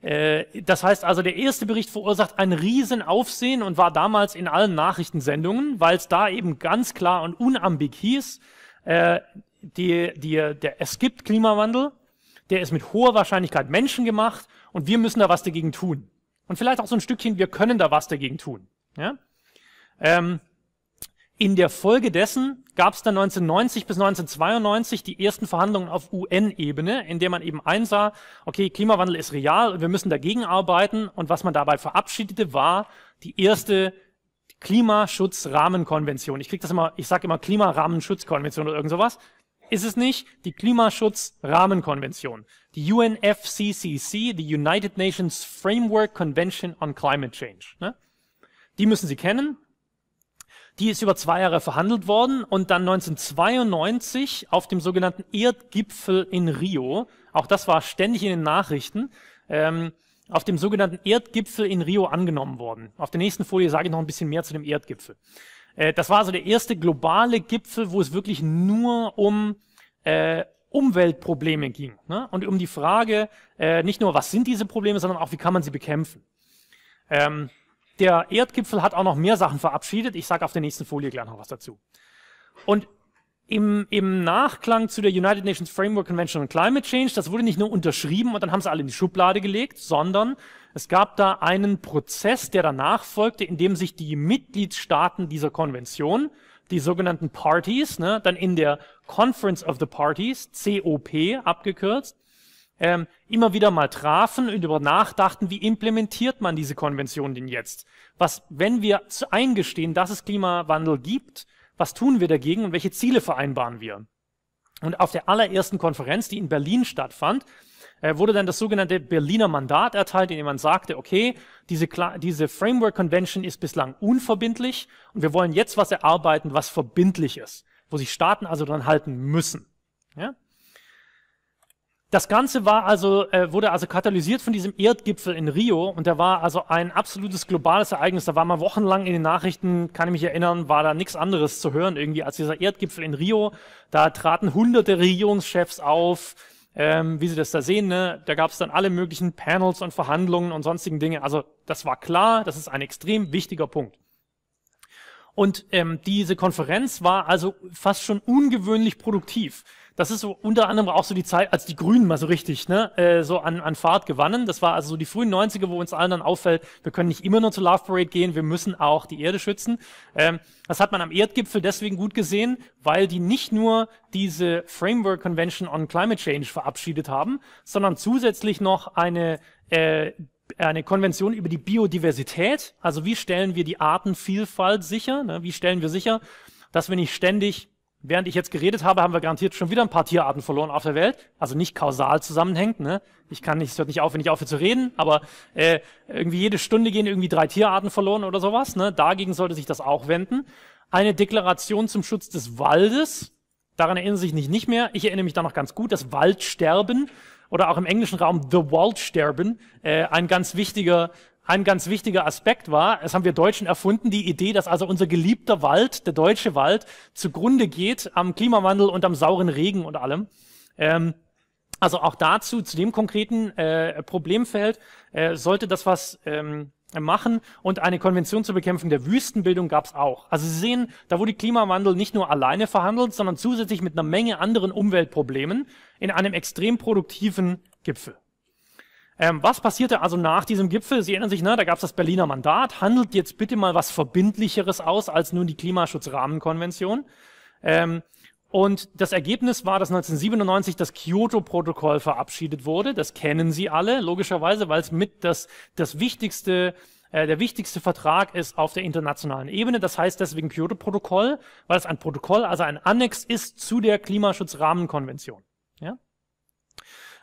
äh, das heißt also, der erste Bericht verursacht ein Riesenaufsehen und war damals in allen Nachrichtensendungen, weil es da eben ganz klar und unambig hieß, äh, die, die, der, es gibt Klimawandel, der ist mit hoher Wahrscheinlichkeit menschengemacht und wir müssen da was dagegen tun. Und vielleicht auch so ein Stückchen, wir können da was dagegen tun. Ja? Ähm, in der Folge dessen gab es dann 1990 bis 1992 die ersten Verhandlungen auf UN-Ebene, in der man eben einsah, okay, Klimawandel ist real, wir müssen dagegen arbeiten. Und was man dabei verabschiedete, war die erste Klimaschutzrahmenkonvention. Ich krieg das immer, ich sage immer Klimarahmenschutzkonvention oder irgend sowas. Ist es nicht die Klimaschutzrahmenkonvention? die UNFCCC, die United Nations Framework Convention on Climate Change. Ne? Die müssen Sie kennen. Die ist über zwei Jahre verhandelt worden und dann 1992 auf dem sogenannten Erdgipfel in Rio, auch das war ständig in den Nachrichten, ähm, auf dem sogenannten Erdgipfel in Rio angenommen worden. Auf der nächsten Folie sage ich noch ein bisschen mehr zu dem Erdgipfel. Äh, das war also der erste globale Gipfel, wo es wirklich nur um äh, Umweltprobleme ging ne? und um die Frage, äh, nicht nur, was sind diese Probleme, sondern auch, wie kann man sie bekämpfen. Ähm, der Erdgipfel hat auch noch mehr Sachen verabschiedet. Ich sage auf der nächsten Folie gleich noch was dazu. Und im, im Nachklang zu der United Nations Framework Convention on Climate Change, das wurde nicht nur unterschrieben und dann haben sie alle in die Schublade gelegt, sondern es gab da einen Prozess, der danach folgte, in dem sich die Mitgliedstaaten dieser Konvention die sogenannten Parties, ne, dann in der Conference of the Parties, COP abgekürzt, ähm, immer wieder mal trafen und über nachdachten, wie implementiert man diese Konvention denn jetzt? Was, wenn wir eingestehen, dass es Klimawandel gibt, was tun wir dagegen und welche Ziele vereinbaren wir? Und auf der allerersten Konferenz, die in Berlin stattfand, äh, wurde dann das sogenannte Berliner Mandat erteilt, in dem man sagte, okay, diese, diese Framework Convention ist bislang unverbindlich und wir wollen jetzt was erarbeiten, was verbindlich ist, wo sich Staaten also dran halten müssen. Ja? Das Ganze war also, äh, wurde also katalysiert von diesem Erdgipfel in Rio und da war also ein absolutes globales Ereignis. Da war man wochenlang in den Nachrichten, kann ich mich erinnern, war da nichts anderes zu hören irgendwie als dieser Erdgipfel in Rio. Da traten hunderte Regierungschefs auf, ähm, wie sie das da sehen. Ne? Da gab es dann alle möglichen Panels und Verhandlungen und sonstigen Dinge. Also das war klar, das ist ein extrem wichtiger Punkt. Und ähm, diese Konferenz war also fast schon ungewöhnlich produktiv. Das ist so unter anderem auch so die Zeit, als die Grünen mal so richtig ne, äh, so an, an Fahrt gewannen. Das war also so die frühen 90er, wo uns allen dann auffällt, wir können nicht immer nur zur Love Parade gehen, wir müssen auch die Erde schützen. Ähm, das hat man am Erdgipfel deswegen gut gesehen, weil die nicht nur diese Framework Convention on Climate Change verabschiedet haben, sondern zusätzlich noch eine äh, eine Konvention über die Biodiversität, also wie stellen wir die Artenvielfalt sicher, ne? wie stellen wir sicher, dass wir nicht ständig Während ich jetzt geredet habe, haben wir garantiert schon wieder ein paar Tierarten verloren auf der Welt. Also nicht kausal zusammenhängt. Ne? Ich kann nicht, es hört nicht auf, wenn ich aufhöre zu reden, aber äh, irgendwie jede Stunde gehen irgendwie drei Tierarten verloren oder sowas. Ne? Dagegen sollte sich das auch wenden. Eine Deklaration zum Schutz des Waldes. Daran erinnere ich mich nicht mehr. Ich erinnere mich da noch ganz gut. Das Waldsterben oder auch im englischen Raum The Waldsterben äh, ein ganz wichtiger ein ganz wichtiger Aspekt war, es haben wir Deutschen erfunden, die Idee, dass also unser geliebter Wald, der deutsche Wald, zugrunde geht am Klimawandel und am sauren Regen und allem. Ähm, also auch dazu, zu dem konkreten äh, Problemfeld, äh, sollte das was ähm, machen und eine Konvention zur Bekämpfung der Wüstenbildung gab es auch. Also Sie sehen, da wurde Klimawandel nicht nur alleine verhandelt, sondern zusätzlich mit einer Menge anderen Umweltproblemen in einem extrem produktiven Gipfel. Ähm, was passierte also nach diesem Gipfel? Sie erinnern sich, ne, da gab es das Berliner Mandat. Handelt jetzt bitte mal was Verbindlicheres aus als nun die Klimaschutzrahmenkonvention. Ähm, und das Ergebnis war, dass 1997 das Kyoto-Protokoll verabschiedet wurde. Das kennen Sie alle, logischerweise, weil es mit das, das wichtigste äh, der wichtigste Vertrag ist auf der internationalen Ebene. Das heißt deswegen Kyoto-Protokoll, weil es ein Protokoll, also ein Annex ist zu der Klimaschutzrahmenkonvention. Ja?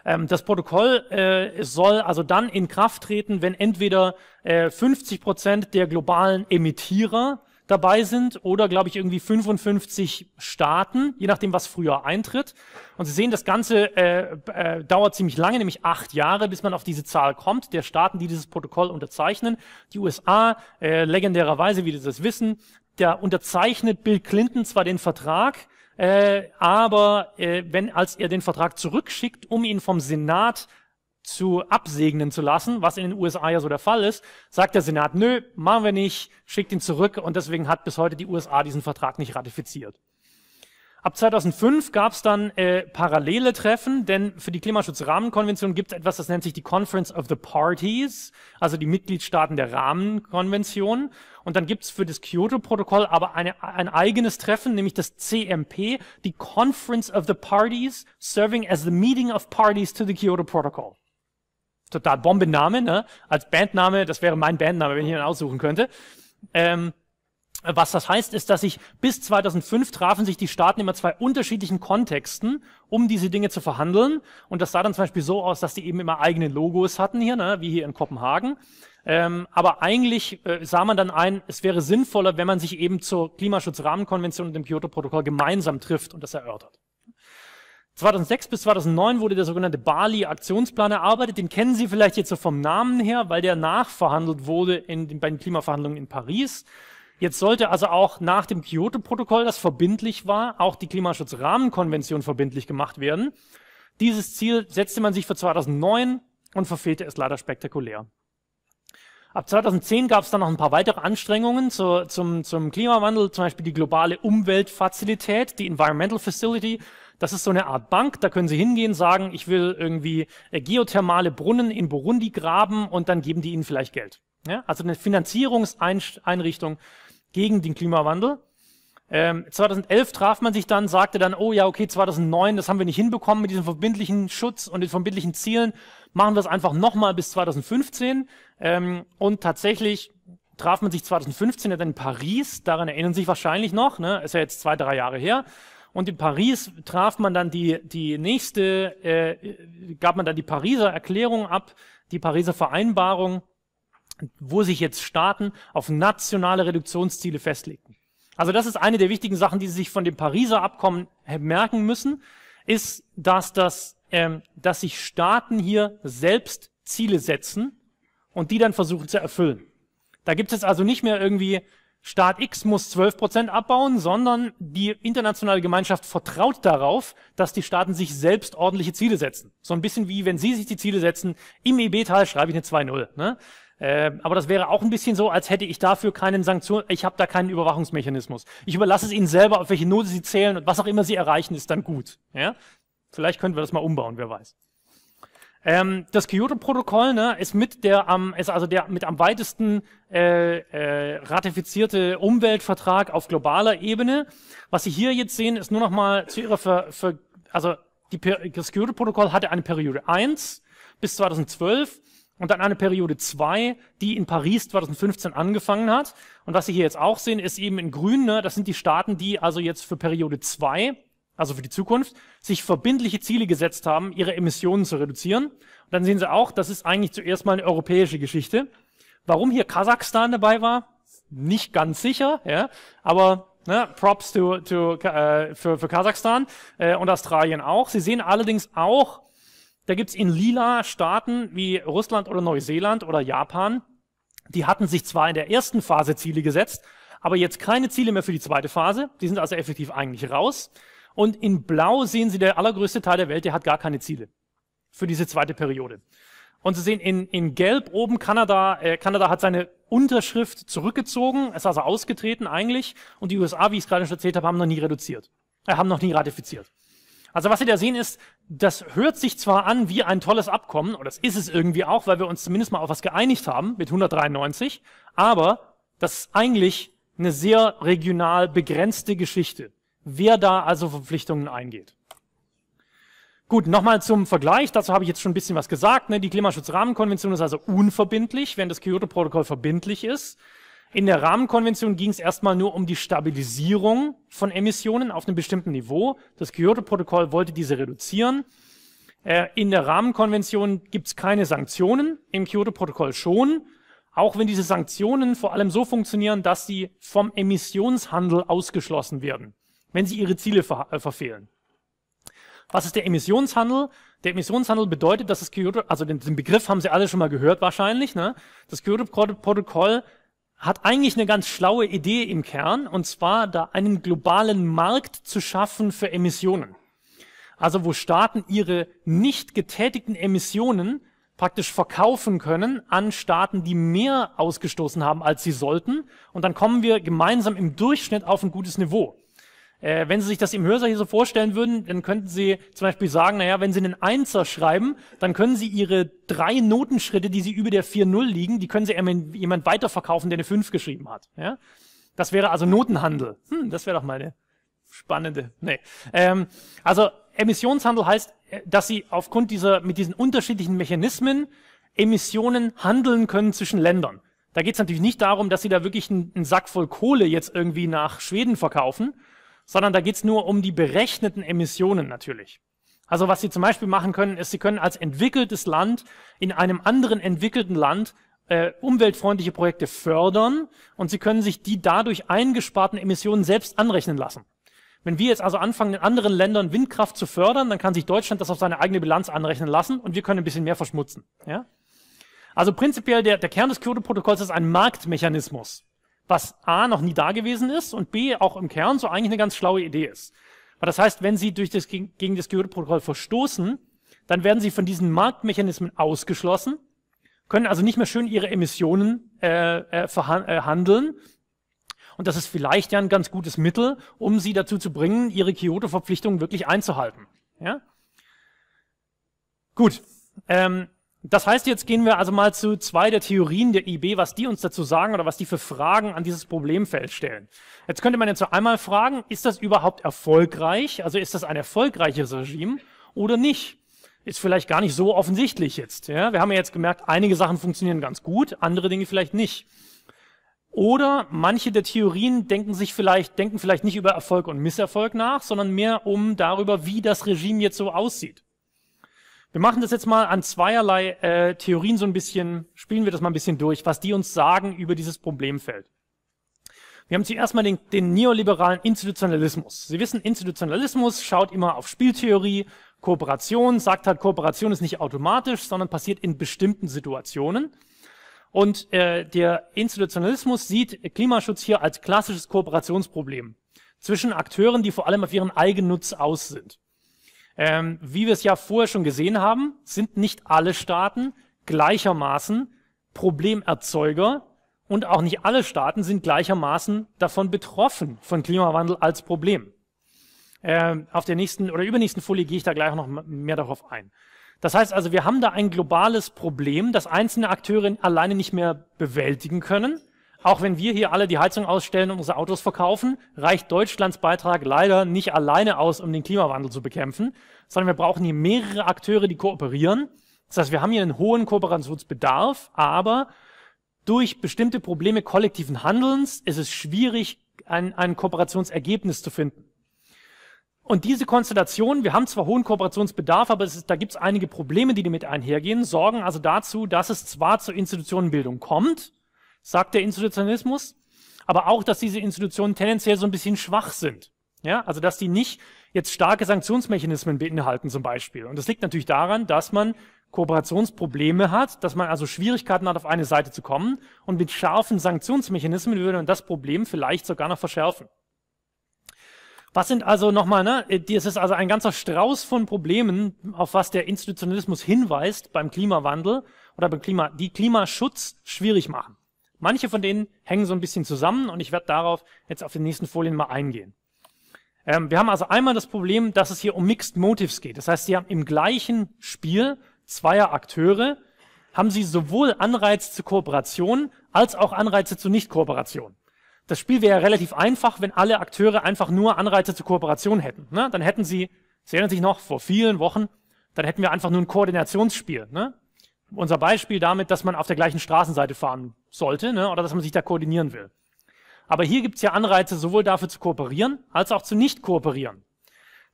Ähm, das Protokoll äh, soll also dann in Kraft treten, wenn entweder äh, 50 Prozent der globalen Emittierer dabei sind oder, glaube ich, irgendwie 55 Staaten, je nachdem, was früher eintritt. Und Sie sehen, das Ganze äh, äh, dauert ziemlich lange, nämlich acht Jahre, bis man auf diese Zahl kommt, der Staaten, die dieses Protokoll unterzeichnen. Die USA, äh, legendärerweise, wie Sie das wissen, der unterzeichnet Bill Clinton zwar den Vertrag, äh, aber äh, wenn, als er den Vertrag zurückschickt, um ihn vom Senat zu absegnen zu lassen, was in den USA ja so der Fall ist, sagt der Senat, nö, machen wir nicht, schickt ihn zurück und deswegen hat bis heute die USA diesen Vertrag nicht ratifiziert. Ab 2005 gab es dann äh, parallele Treffen, denn für die Klimaschutzrahmenkonvention gibt es etwas, das nennt sich die Conference of the Parties, also die Mitgliedstaaten der Rahmenkonvention. Und dann gibt es für das Kyoto-Protokoll aber eine, ein eigenes Treffen, nämlich das CMP, die Conference of the Parties, serving as the meeting of parties to the Kyoto Protocol. Total Bombenname, ne? Als Bandname, das wäre mein Bandname, wenn ich ihn aussuchen könnte. Ähm, was das heißt, ist, dass sich bis 2005 trafen sich die Staaten immer zwei unterschiedlichen Kontexten, um diese Dinge zu verhandeln. Und das sah dann zum Beispiel so aus, dass die eben immer eigene Logos hatten hier, ne, wie hier in Kopenhagen. Ähm, aber eigentlich äh, sah man dann ein, es wäre sinnvoller, wenn man sich eben zur Klimaschutzrahmenkonvention und dem Kyoto-Protokoll gemeinsam trifft und das erörtert. 2006 bis 2009 wurde der sogenannte Bali-Aktionsplan erarbeitet. Den kennen Sie vielleicht jetzt so vom Namen her, weil der nachverhandelt wurde in den, bei den Klimaverhandlungen in Paris. Jetzt sollte also auch nach dem Kyoto-Protokoll, das verbindlich war, auch die Klimaschutzrahmenkonvention verbindlich gemacht werden. Dieses Ziel setzte man sich für 2009 und verfehlte es leider spektakulär. Ab 2010 gab es dann noch ein paar weitere Anstrengungen zu, zum, zum Klimawandel, zum Beispiel die globale Umweltfazilität, die Environmental Facility. Das ist so eine Art Bank, da können Sie hingehen, sagen, ich will irgendwie äh, geothermale Brunnen in Burundi graben und dann geben die Ihnen vielleicht Geld. Ja? Also eine Finanzierungseinrichtung gegen den Klimawandel. Ähm, 2011 traf man sich dann, sagte dann, oh ja, okay, 2009, das haben wir nicht hinbekommen mit diesem verbindlichen Schutz und den verbindlichen Zielen, machen wir es einfach nochmal bis 2015. Ähm, und tatsächlich traf man sich 2015 dann in Paris, daran erinnern sich wahrscheinlich noch, ne? ist ja jetzt zwei, drei Jahre her. Und in Paris traf man dann die, die nächste, äh, gab man dann die Pariser Erklärung ab, die Pariser Vereinbarung wo sich jetzt Staaten auf nationale Reduktionsziele festlegten. Also das ist eine der wichtigen Sachen, die Sie sich von dem Pariser Abkommen merken müssen, ist, dass, das, ähm, dass sich Staaten hier selbst Ziele setzen und die dann versuchen zu erfüllen. Da gibt es also nicht mehr irgendwie, Staat X muss 12% Prozent abbauen, sondern die internationale Gemeinschaft vertraut darauf, dass die Staaten sich selbst ordentliche Ziele setzen. So ein bisschen wie, wenn Sie sich die Ziele setzen, im EB-Tal schreibe ich eine 2-0. Ne? Ähm, aber das wäre auch ein bisschen so, als hätte ich dafür keinen Sanktion, ich habe da keinen Überwachungsmechanismus. Ich überlasse es ihnen selber, auf welche Note sie zählen und was auch immer sie erreichen, ist dann gut. Ja? Vielleicht könnten wir das mal umbauen, wer weiß. Ähm, das Kyoto-Protokoll ne, ist mit der am ist also der mit am weitesten äh, äh, ratifizierte Umweltvertrag auf globaler Ebene. Was Sie hier jetzt sehen, ist nur noch mal zu Ihrer Ver, Ver also die, das Kyoto-Protokoll hatte eine Periode 1 bis 2012 und dann eine Periode 2, die in Paris 2015 angefangen hat. Und was Sie hier jetzt auch sehen, ist eben in grün, ne, das sind die Staaten, die also jetzt für Periode 2, also für die Zukunft, sich verbindliche Ziele gesetzt haben, ihre Emissionen zu reduzieren. Und dann sehen Sie auch, das ist eigentlich zuerst mal eine europäische Geschichte. Warum hier Kasachstan dabei war, nicht ganz sicher, ja, aber ne, Props to, to, äh, für, für Kasachstan äh, und Australien auch. Sie sehen allerdings auch, da gibt's in lila Staaten wie Russland oder Neuseeland oder Japan, die hatten sich zwar in der ersten Phase Ziele gesetzt, aber jetzt keine Ziele mehr für die zweite Phase. Die sind also effektiv eigentlich raus. Und in Blau sehen Sie, der allergrößte Teil der Welt, der hat gar keine Ziele für diese zweite Periode. Und Sie sehen in, in Gelb oben Kanada, äh, Kanada hat seine Unterschrift zurückgezogen, ist also ausgetreten eigentlich. Und die USA, wie ich es gerade schon erzählt habe, haben noch nie reduziert, äh, haben noch nie ratifiziert. Also was Sie da sehen ist, das hört sich zwar an wie ein tolles Abkommen, oder das ist es irgendwie auch, weil wir uns zumindest mal auf was geeinigt haben mit 193, aber das ist eigentlich eine sehr regional begrenzte Geschichte, wer da also Verpflichtungen eingeht. Gut, nochmal zum Vergleich, dazu habe ich jetzt schon ein bisschen was gesagt. Ne? Die Klimaschutzrahmenkonvention ist also unverbindlich, wenn das Kyoto-Protokoll verbindlich ist. In der Rahmenkonvention ging es erstmal nur um die Stabilisierung von Emissionen auf einem bestimmten Niveau. Das Kyoto-Protokoll wollte diese reduzieren. Äh, in der Rahmenkonvention gibt es keine Sanktionen, im Kyoto-Protokoll schon. Auch wenn diese Sanktionen vor allem so funktionieren, dass sie vom Emissionshandel ausgeschlossen werden, wenn sie ihre Ziele ver äh, verfehlen. Was ist der Emissionshandel? Der Emissionshandel bedeutet, dass das Kyoto, also den, den Begriff haben Sie alle schon mal gehört wahrscheinlich, ne? Das Kyoto-Protokoll hat eigentlich eine ganz schlaue Idee im Kern, und zwar da einen globalen Markt zu schaffen für Emissionen. Also wo Staaten ihre nicht getätigten Emissionen praktisch verkaufen können an Staaten, die mehr ausgestoßen haben, als sie sollten. Und dann kommen wir gemeinsam im Durchschnitt auf ein gutes Niveau. Äh, wenn Sie sich das im Hörsaal hier so vorstellen würden, dann könnten Sie zum Beispiel sagen, naja, wenn Sie einen Einser schreiben, dann können Sie Ihre drei Notenschritte, die Sie über der 4-0 liegen, die können Sie jemand weiterverkaufen, der eine 5 geschrieben hat. Ja? Das wäre also Notenhandel. Hm, das wäre doch mal eine spannende. Nee. Ähm, also Emissionshandel heißt, äh, dass Sie aufgrund dieser, mit diesen unterschiedlichen Mechanismen Emissionen handeln können zwischen Ländern. Da geht es natürlich nicht darum, dass Sie da wirklich einen, einen Sack voll Kohle jetzt irgendwie nach Schweden verkaufen, sondern da geht es nur um die berechneten Emissionen natürlich. Also was Sie zum Beispiel machen können, ist, Sie können als entwickeltes Land in einem anderen entwickelten Land äh, umweltfreundliche Projekte fördern und Sie können sich die dadurch eingesparten Emissionen selbst anrechnen lassen. Wenn wir jetzt also anfangen, in anderen Ländern Windkraft zu fördern, dann kann sich Deutschland das auf seine eigene Bilanz anrechnen lassen und wir können ein bisschen mehr verschmutzen. Ja? Also prinzipiell der, der Kern des Kyoto-Protokolls ist ein Marktmechanismus was A noch nie da gewesen ist und B auch im Kern so eigentlich eine ganz schlaue Idee ist. Aber das heißt, wenn Sie durch das, gegen das Kyoto-Protokoll verstoßen, dann werden Sie von diesen Marktmechanismen ausgeschlossen, können also nicht mehr schön Ihre Emissionen äh, äh, verhandeln. Äh, und das ist vielleicht ja ein ganz gutes Mittel, um Sie dazu zu bringen, Ihre Kyoto-Verpflichtungen wirklich einzuhalten. Ja? Gut. Ähm, das heißt, jetzt gehen wir also mal zu zwei der Theorien der IB, was die uns dazu sagen oder was die für Fragen an dieses Problemfeld stellen. Jetzt könnte man jetzt einmal fragen, ist das überhaupt erfolgreich? Also ist das ein erfolgreiches Regime oder nicht? Ist vielleicht gar nicht so offensichtlich jetzt. Ja? Wir haben ja jetzt gemerkt, einige Sachen funktionieren ganz gut, andere Dinge vielleicht nicht. Oder manche der Theorien denken sich vielleicht, denken vielleicht nicht über Erfolg und Misserfolg nach, sondern mehr um darüber, wie das Regime jetzt so aussieht. Wir machen das jetzt mal an zweierlei äh, Theorien so ein bisschen, spielen wir das mal ein bisschen durch, was die uns sagen über dieses Problemfeld. Wir haben zuerst mal den, den neoliberalen Institutionalismus. Sie wissen, Institutionalismus schaut immer auf Spieltheorie, Kooperation, sagt halt, Kooperation ist nicht automatisch, sondern passiert in bestimmten Situationen. Und äh, der Institutionalismus sieht Klimaschutz hier als klassisches Kooperationsproblem zwischen Akteuren, die vor allem auf ihren Eigennutz aus sind. Ähm, wie wir es ja vorher schon gesehen haben, sind nicht alle Staaten gleichermaßen Problemerzeuger und auch nicht alle Staaten sind gleichermaßen davon betroffen von Klimawandel als Problem. Ähm, auf der nächsten oder übernächsten Folie gehe ich da gleich noch mehr darauf ein. Das heißt also, wir haben da ein globales Problem, das einzelne Akteure alleine nicht mehr bewältigen können. Auch wenn wir hier alle die Heizung ausstellen und unsere Autos verkaufen, reicht Deutschlands Beitrag leider nicht alleine aus, um den Klimawandel zu bekämpfen, sondern wir brauchen hier mehrere Akteure, die kooperieren. Das heißt, wir haben hier einen hohen Kooperationsbedarf, aber durch bestimmte Probleme kollektiven Handelns ist es schwierig, ein, ein Kooperationsergebnis zu finden. Und diese Konstellation, wir haben zwar hohen Kooperationsbedarf, aber ist, da gibt es einige Probleme, die damit einhergehen, sorgen also dazu, dass es zwar zur Institutionenbildung kommt, sagt der Institutionalismus, aber auch, dass diese Institutionen tendenziell so ein bisschen schwach sind. Ja, also dass die nicht jetzt starke Sanktionsmechanismen beinhalten zum Beispiel. Und das liegt natürlich daran, dass man Kooperationsprobleme hat, dass man also Schwierigkeiten hat, auf eine Seite zu kommen. Und mit scharfen Sanktionsmechanismen würde man das Problem vielleicht sogar noch verschärfen. Was sind also nochmal, ne? Es ist also ein ganzer Strauß von Problemen, auf was der Institutionalismus hinweist beim Klimawandel oder beim Klima, die Klimaschutz schwierig machen. Manche von denen hängen so ein bisschen zusammen und ich werde darauf jetzt auf den nächsten Folien mal eingehen. Ähm, wir haben also einmal das Problem, dass es hier um Mixed Motives geht. Das heißt, sie haben im gleichen Spiel zweier Akteure, haben sie sowohl Anreiz zur Kooperation als auch Anreize zur Nichtkooperation. Das Spiel wäre relativ einfach, wenn alle Akteure einfach nur Anreize zur Kooperation hätten. Ne? Dann hätten sie, Sie erinnern sich noch, vor vielen Wochen, dann hätten wir einfach nur ein Koordinationsspiel. Ne? unser Beispiel damit, dass man auf der gleichen Straßenseite fahren sollte ne, oder dass man sich da koordinieren will. Aber hier gibt es ja Anreize sowohl dafür zu kooperieren als auch zu nicht kooperieren.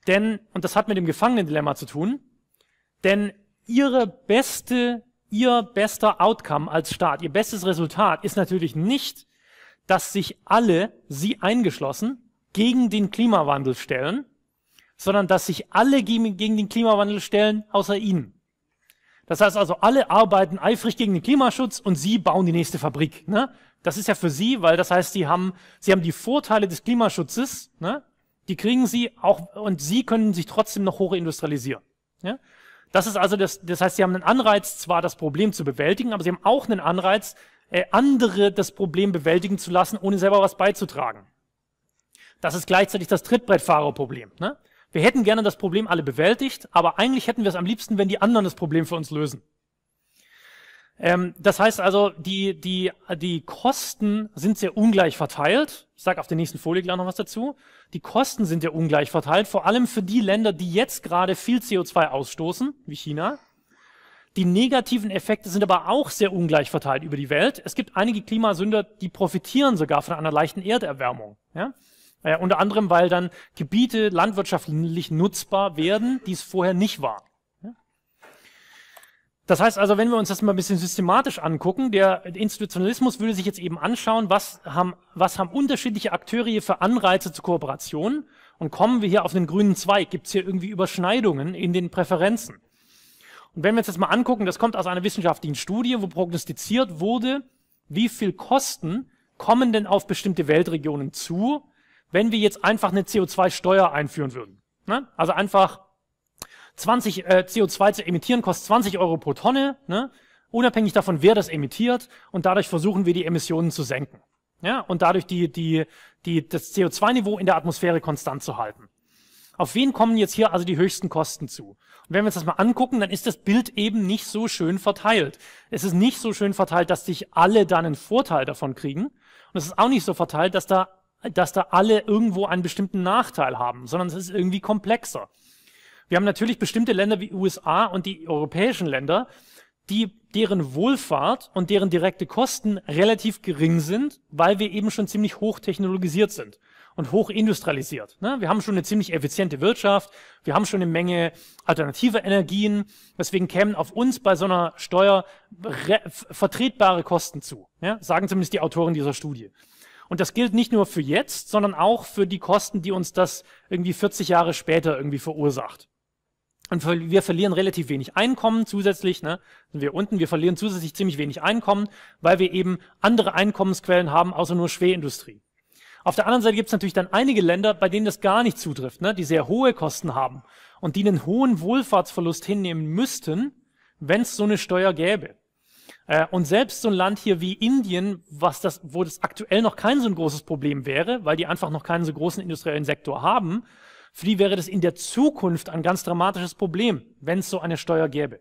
Denn, und das hat mit dem Gefangenendilemma zu tun, denn ihre beste, ihr bester Outcome als Staat, ihr bestes Resultat ist natürlich nicht, dass sich alle, sie eingeschlossen, gegen den Klimawandel stellen, sondern dass sich alle gegen den Klimawandel stellen, außer ihnen. Das heißt also, alle arbeiten eifrig gegen den Klimaschutz und sie bauen die nächste Fabrik. Ne? Das ist ja für sie, weil das heißt, sie haben, sie haben die Vorteile des Klimaschutzes, ne? die kriegen sie auch und sie können sich trotzdem noch hoch industrialisieren. Ne? Das ist also das, das heißt, sie haben einen Anreiz, zwar das Problem zu bewältigen, aber sie haben auch einen Anreiz, äh, andere das Problem bewältigen zu lassen, ohne selber was beizutragen. Das ist gleichzeitig das Trittbrettfahrerproblem. Ne? Wir hätten gerne das Problem alle bewältigt, aber eigentlich hätten wir es am liebsten, wenn die anderen das Problem für uns lösen. Ähm, das heißt also, die, die, die Kosten sind sehr ungleich verteilt. Ich sage auf der nächsten Folie gleich noch was dazu. Die Kosten sind ja ungleich verteilt, vor allem für die Länder, die jetzt gerade viel CO2 ausstoßen, wie China. Die negativen Effekte sind aber auch sehr ungleich verteilt über die Welt. Es gibt einige Klimasünder, die profitieren sogar von einer leichten Erderwärmung. Ja? Ja, unter anderem, weil dann Gebiete landwirtschaftlich nutzbar werden, die es vorher nicht war. Das heißt also, wenn wir uns das mal ein bisschen systematisch angucken, der Institutionalismus würde sich jetzt eben anschauen, was haben, was haben unterschiedliche Akteure hier für Anreize zur Kooperation und kommen wir hier auf den grünen Zweig, gibt es hier irgendwie Überschneidungen in den Präferenzen. Und wenn wir uns das mal angucken, das kommt aus einer wissenschaftlichen Studie, wo prognostiziert wurde, wie viel Kosten kommen denn auf bestimmte Weltregionen zu, wenn wir jetzt einfach eine CO2-Steuer einführen würden. Ne? Also einfach 20 äh, CO2 zu emittieren kostet 20 Euro pro Tonne, ne? unabhängig davon, wer das emittiert, und dadurch versuchen wir die Emissionen zu senken. Ja? Und dadurch die, die, die, das CO2-Niveau in der Atmosphäre konstant zu halten. Auf wen kommen jetzt hier also die höchsten Kosten zu? Und wenn wir uns das mal angucken, dann ist das Bild eben nicht so schön verteilt. Es ist nicht so schön verteilt, dass sich alle dann einen Vorteil davon kriegen. Und es ist auch nicht so verteilt, dass da dass da alle irgendwo einen bestimmten Nachteil haben, sondern es ist irgendwie komplexer. Wir haben natürlich bestimmte Länder wie USA und die europäischen Länder, die deren Wohlfahrt und deren direkte Kosten relativ gering sind, weil wir eben schon ziemlich hochtechnologisiert sind und hochindustrialisiert. Ne? Wir haben schon eine ziemlich effiziente Wirtschaft, wir haben schon eine Menge alternative Energien, deswegen kämen auf uns bei so einer Steuer vertretbare Kosten zu, ja? sagen zumindest die Autoren dieser Studie. Und das gilt nicht nur für jetzt, sondern auch für die Kosten, die uns das irgendwie 40 Jahre später irgendwie verursacht. Und wir verlieren relativ wenig Einkommen zusätzlich, ne? sind wir unten, wir verlieren zusätzlich ziemlich wenig Einkommen, weil wir eben andere Einkommensquellen haben, außer nur Schwerindustrie. Auf der anderen Seite gibt es natürlich dann einige Länder, bei denen das gar nicht zutrifft, ne? die sehr hohe Kosten haben und die einen hohen Wohlfahrtsverlust hinnehmen müssten, wenn es so eine Steuer gäbe. Äh, und selbst so ein Land hier wie Indien, was das, wo das aktuell noch kein so ein großes Problem wäre, weil die einfach noch keinen so großen industriellen Sektor haben, für die wäre das in der Zukunft ein ganz dramatisches Problem, wenn es so eine Steuer gäbe.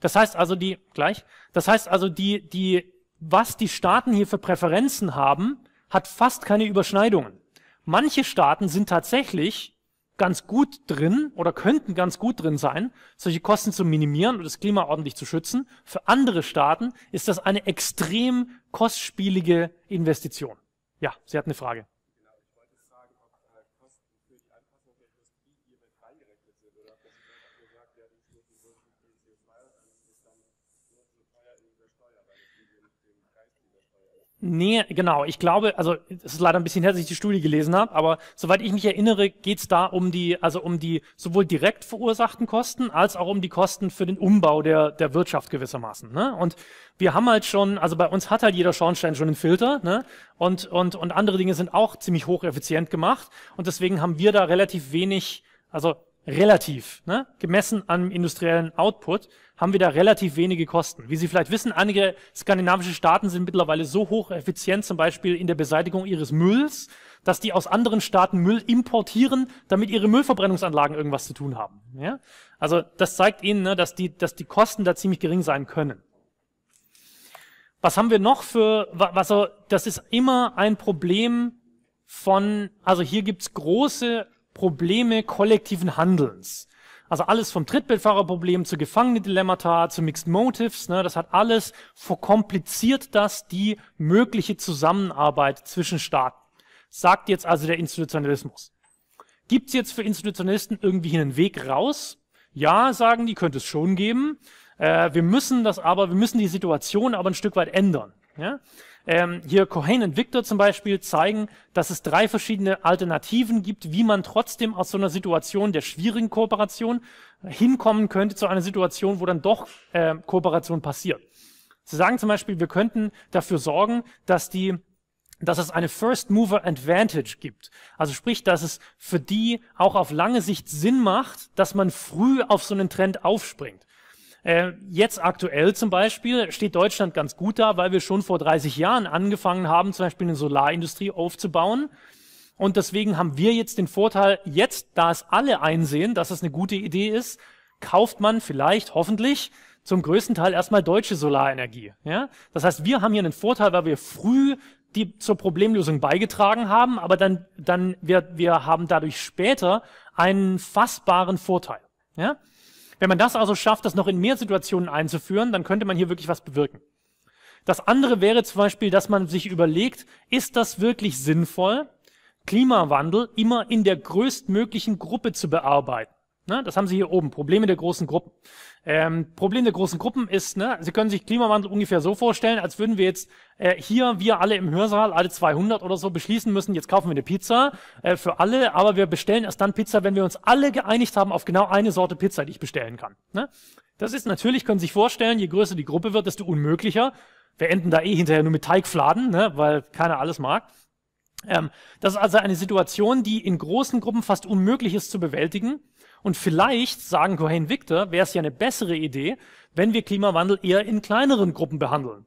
Das heißt also die, gleich, das heißt also die, die, was die Staaten hier für Präferenzen haben, hat fast keine Überschneidungen. Manche Staaten sind tatsächlich ganz gut drin oder könnten ganz gut drin sein, solche Kosten zu minimieren und das Klima ordentlich zu schützen. Für andere Staaten ist das eine extrem kostspielige Investition. Ja, Sie hatten eine Frage. Nee, genau. Ich glaube, also es ist leider ein bisschen her, dass ich die Studie gelesen habe, aber soweit ich mich erinnere, geht es da um die, also um die sowohl direkt verursachten Kosten als auch um die Kosten für den Umbau der, der Wirtschaft gewissermaßen. Ne? Und wir haben halt schon, also bei uns hat halt jeder Schornstein schon einen Filter, ne? Und, und, und andere Dinge sind auch ziemlich hocheffizient gemacht. Und deswegen haben wir da relativ wenig, also relativ, ne? gemessen am industriellen Output, haben wir da relativ wenige Kosten. Wie Sie vielleicht wissen, einige skandinavische Staaten sind mittlerweile so hocheffizient, zum Beispiel in der Beseitigung ihres Mülls, dass die aus anderen Staaten Müll importieren, damit ihre Müllverbrennungsanlagen irgendwas zu tun haben. Ja? Also das zeigt Ihnen, ne, dass, die, dass die Kosten da ziemlich gering sein können. Was haben wir noch für, was, also das ist immer ein Problem von, also hier gibt's große Probleme kollektiven Handelns. Also alles vom Trittbildfahrerproblem zu Gefangene-Dilemmata zu Mixed Motives, ne, das hat alles verkompliziert das die mögliche Zusammenarbeit zwischen Staaten. Sagt jetzt also der Institutionalismus. Gibt's jetzt für Institutionalisten irgendwie einen Weg raus? Ja, sagen die, könnte es schon geben. Äh, wir müssen das aber, wir müssen die Situation aber ein Stück weit ändern. Ja? Ähm, hier Cohen und Victor zum Beispiel zeigen, dass es drei verschiedene Alternativen gibt, wie man trotzdem aus so einer Situation der schwierigen Kooperation hinkommen könnte zu einer Situation, wo dann doch äh, Kooperation passiert. Sie sagen zum Beispiel, wir könnten dafür sorgen, dass die dass es eine First Mover Advantage gibt. Also sprich, dass es für die auch auf lange Sicht Sinn macht, dass man früh auf so einen Trend aufspringt. Äh, jetzt aktuell zum Beispiel steht Deutschland ganz gut da, weil wir schon vor 30 Jahren angefangen haben, zum Beispiel eine Solarindustrie aufzubauen. Und deswegen haben wir jetzt den Vorteil, jetzt, da es alle einsehen, dass es eine gute Idee ist, kauft man vielleicht, hoffentlich, zum größten Teil erstmal deutsche Solarenergie. Ja? Das heißt, wir haben hier einen Vorteil, weil wir früh die zur Problemlösung beigetragen haben, aber dann, dann wir, wir haben dadurch später einen fassbaren Vorteil. Ja? Wenn man das also schafft, das noch in mehr Situationen einzuführen, dann könnte man hier wirklich was bewirken. Das andere wäre zum Beispiel, dass man sich überlegt, ist das wirklich sinnvoll, Klimawandel immer in der größtmöglichen Gruppe zu bearbeiten? Ne? Das haben Sie hier oben. Probleme der großen Gruppen. Ähm, Problem der großen Gruppen ist, ne, Sie können sich Klimawandel ungefähr so vorstellen, als würden wir jetzt äh, hier, wir alle im Hörsaal, alle 200 oder so beschließen müssen, jetzt kaufen wir eine Pizza äh, für alle, aber wir bestellen erst dann Pizza, wenn wir uns alle geeinigt haben auf genau eine Sorte Pizza, die ich bestellen kann. Ne? Das ist natürlich, können Sie sich vorstellen, je größer die Gruppe wird, desto unmöglicher. Wir enden da eh hinterher nur mit Teigfladen, ne, weil keiner alles mag. Ähm, das ist also eine Situation, die in großen Gruppen fast unmöglich ist zu bewältigen. Und vielleicht, sagen Cohen Victor, wäre es ja eine bessere Idee, wenn wir Klimawandel eher in kleineren Gruppen behandeln.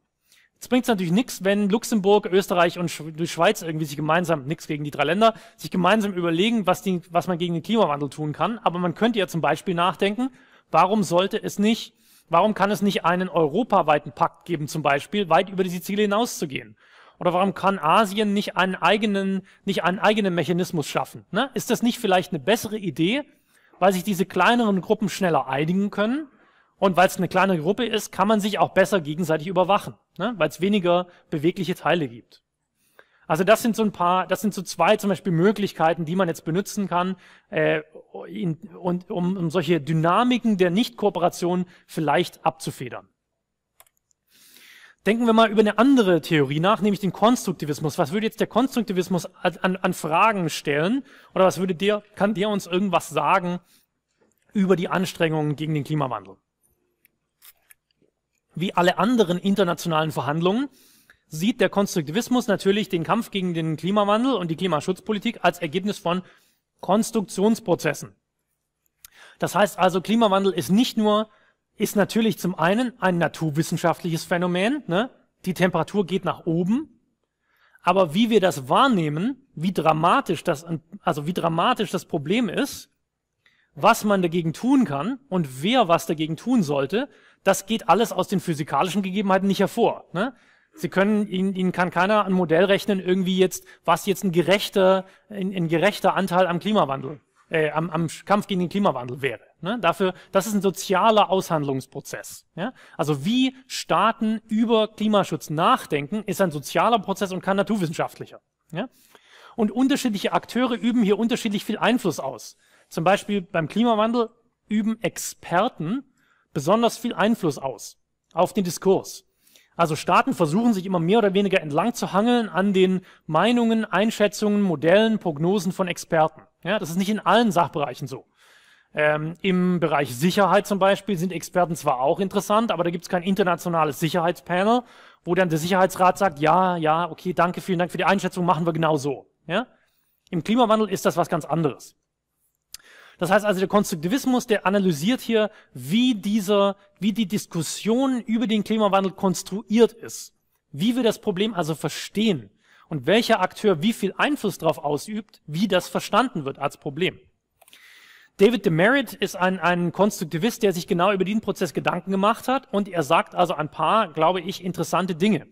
Jetzt bringt es natürlich nichts, wenn Luxemburg, Österreich und die Schweiz irgendwie sich gemeinsam, nichts gegen die drei Länder, sich gemeinsam überlegen, was, die, was man gegen den Klimawandel tun kann. Aber man könnte ja zum Beispiel nachdenken, warum sollte es nicht, warum kann es nicht einen europaweiten Pakt geben, zum Beispiel weit über diese Ziele hinauszugehen? Oder warum kann Asien nicht einen eigenen, nicht einen eigenen Mechanismus schaffen? Ne? Ist das nicht vielleicht eine bessere Idee, weil sich diese kleineren Gruppen schneller einigen können. Und weil es eine kleine Gruppe ist, kann man sich auch besser gegenseitig überwachen, ne? weil es weniger bewegliche Teile gibt. Also das sind so ein paar, das sind so zwei zum Beispiel Möglichkeiten, die man jetzt benutzen kann, äh, in, und, um, um solche Dynamiken der Nichtkooperation vielleicht abzufedern. Denken wir mal über eine andere Theorie nach, nämlich den Konstruktivismus. Was würde jetzt der Konstruktivismus an, an Fragen stellen? Oder was würde der, kann der uns irgendwas sagen über die Anstrengungen gegen den Klimawandel? Wie alle anderen internationalen Verhandlungen sieht der Konstruktivismus natürlich den Kampf gegen den Klimawandel und die Klimaschutzpolitik als Ergebnis von Konstruktionsprozessen. Das heißt also, Klimawandel ist nicht nur ist natürlich zum einen ein naturwissenschaftliches Phänomen. Ne? Die Temperatur geht nach oben. Aber wie wir das wahrnehmen, wie dramatisch das, also wie dramatisch das Problem ist, was man dagegen tun kann und wer was dagegen tun sollte, das geht alles aus den physikalischen Gegebenheiten nicht hervor. Ne? Sie können, Ihnen, Ihnen kann keiner ein Modell rechnen, irgendwie jetzt, was jetzt ein gerechter, ein, ein gerechter Anteil am Klimawandel, äh, am, am Kampf gegen den Klimawandel wäre. Ne? Dafür, das ist ein sozialer Aushandlungsprozess. Ja? Also wie Staaten über Klimaschutz nachdenken, ist ein sozialer Prozess und kein naturwissenschaftlicher. Ja? Und unterschiedliche Akteure üben hier unterschiedlich viel Einfluss aus. Zum Beispiel beim Klimawandel üben Experten besonders viel Einfluss aus auf den Diskurs. Also Staaten versuchen sich immer mehr oder weniger entlang zu hangeln an den Meinungen, Einschätzungen, Modellen, Prognosen von Experten. Ja, das ist nicht in allen Sachbereichen so. Ähm, Im Bereich Sicherheit zum Beispiel sind Experten zwar auch interessant, aber da gibt es kein internationales Sicherheitspanel, wo dann der Sicherheitsrat sagt, ja, ja, okay, danke, vielen Dank für die Einschätzung, machen wir genau so. Ja? Im Klimawandel ist das was ganz anderes. Das heißt also, der Konstruktivismus, der analysiert hier, wie diese, wie die Diskussion über den Klimawandel konstruiert ist, wie wir das Problem also verstehen und welcher Akteur wie viel Einfluss darauf ausübt, wie das verstanden wird als Problem. David Demerit ist ein, ein Konstruktivist, der sich genau über diesen Prozess Gedanken gemacht hat und er sagt also ein paar, glaube ich, interessante Dinge.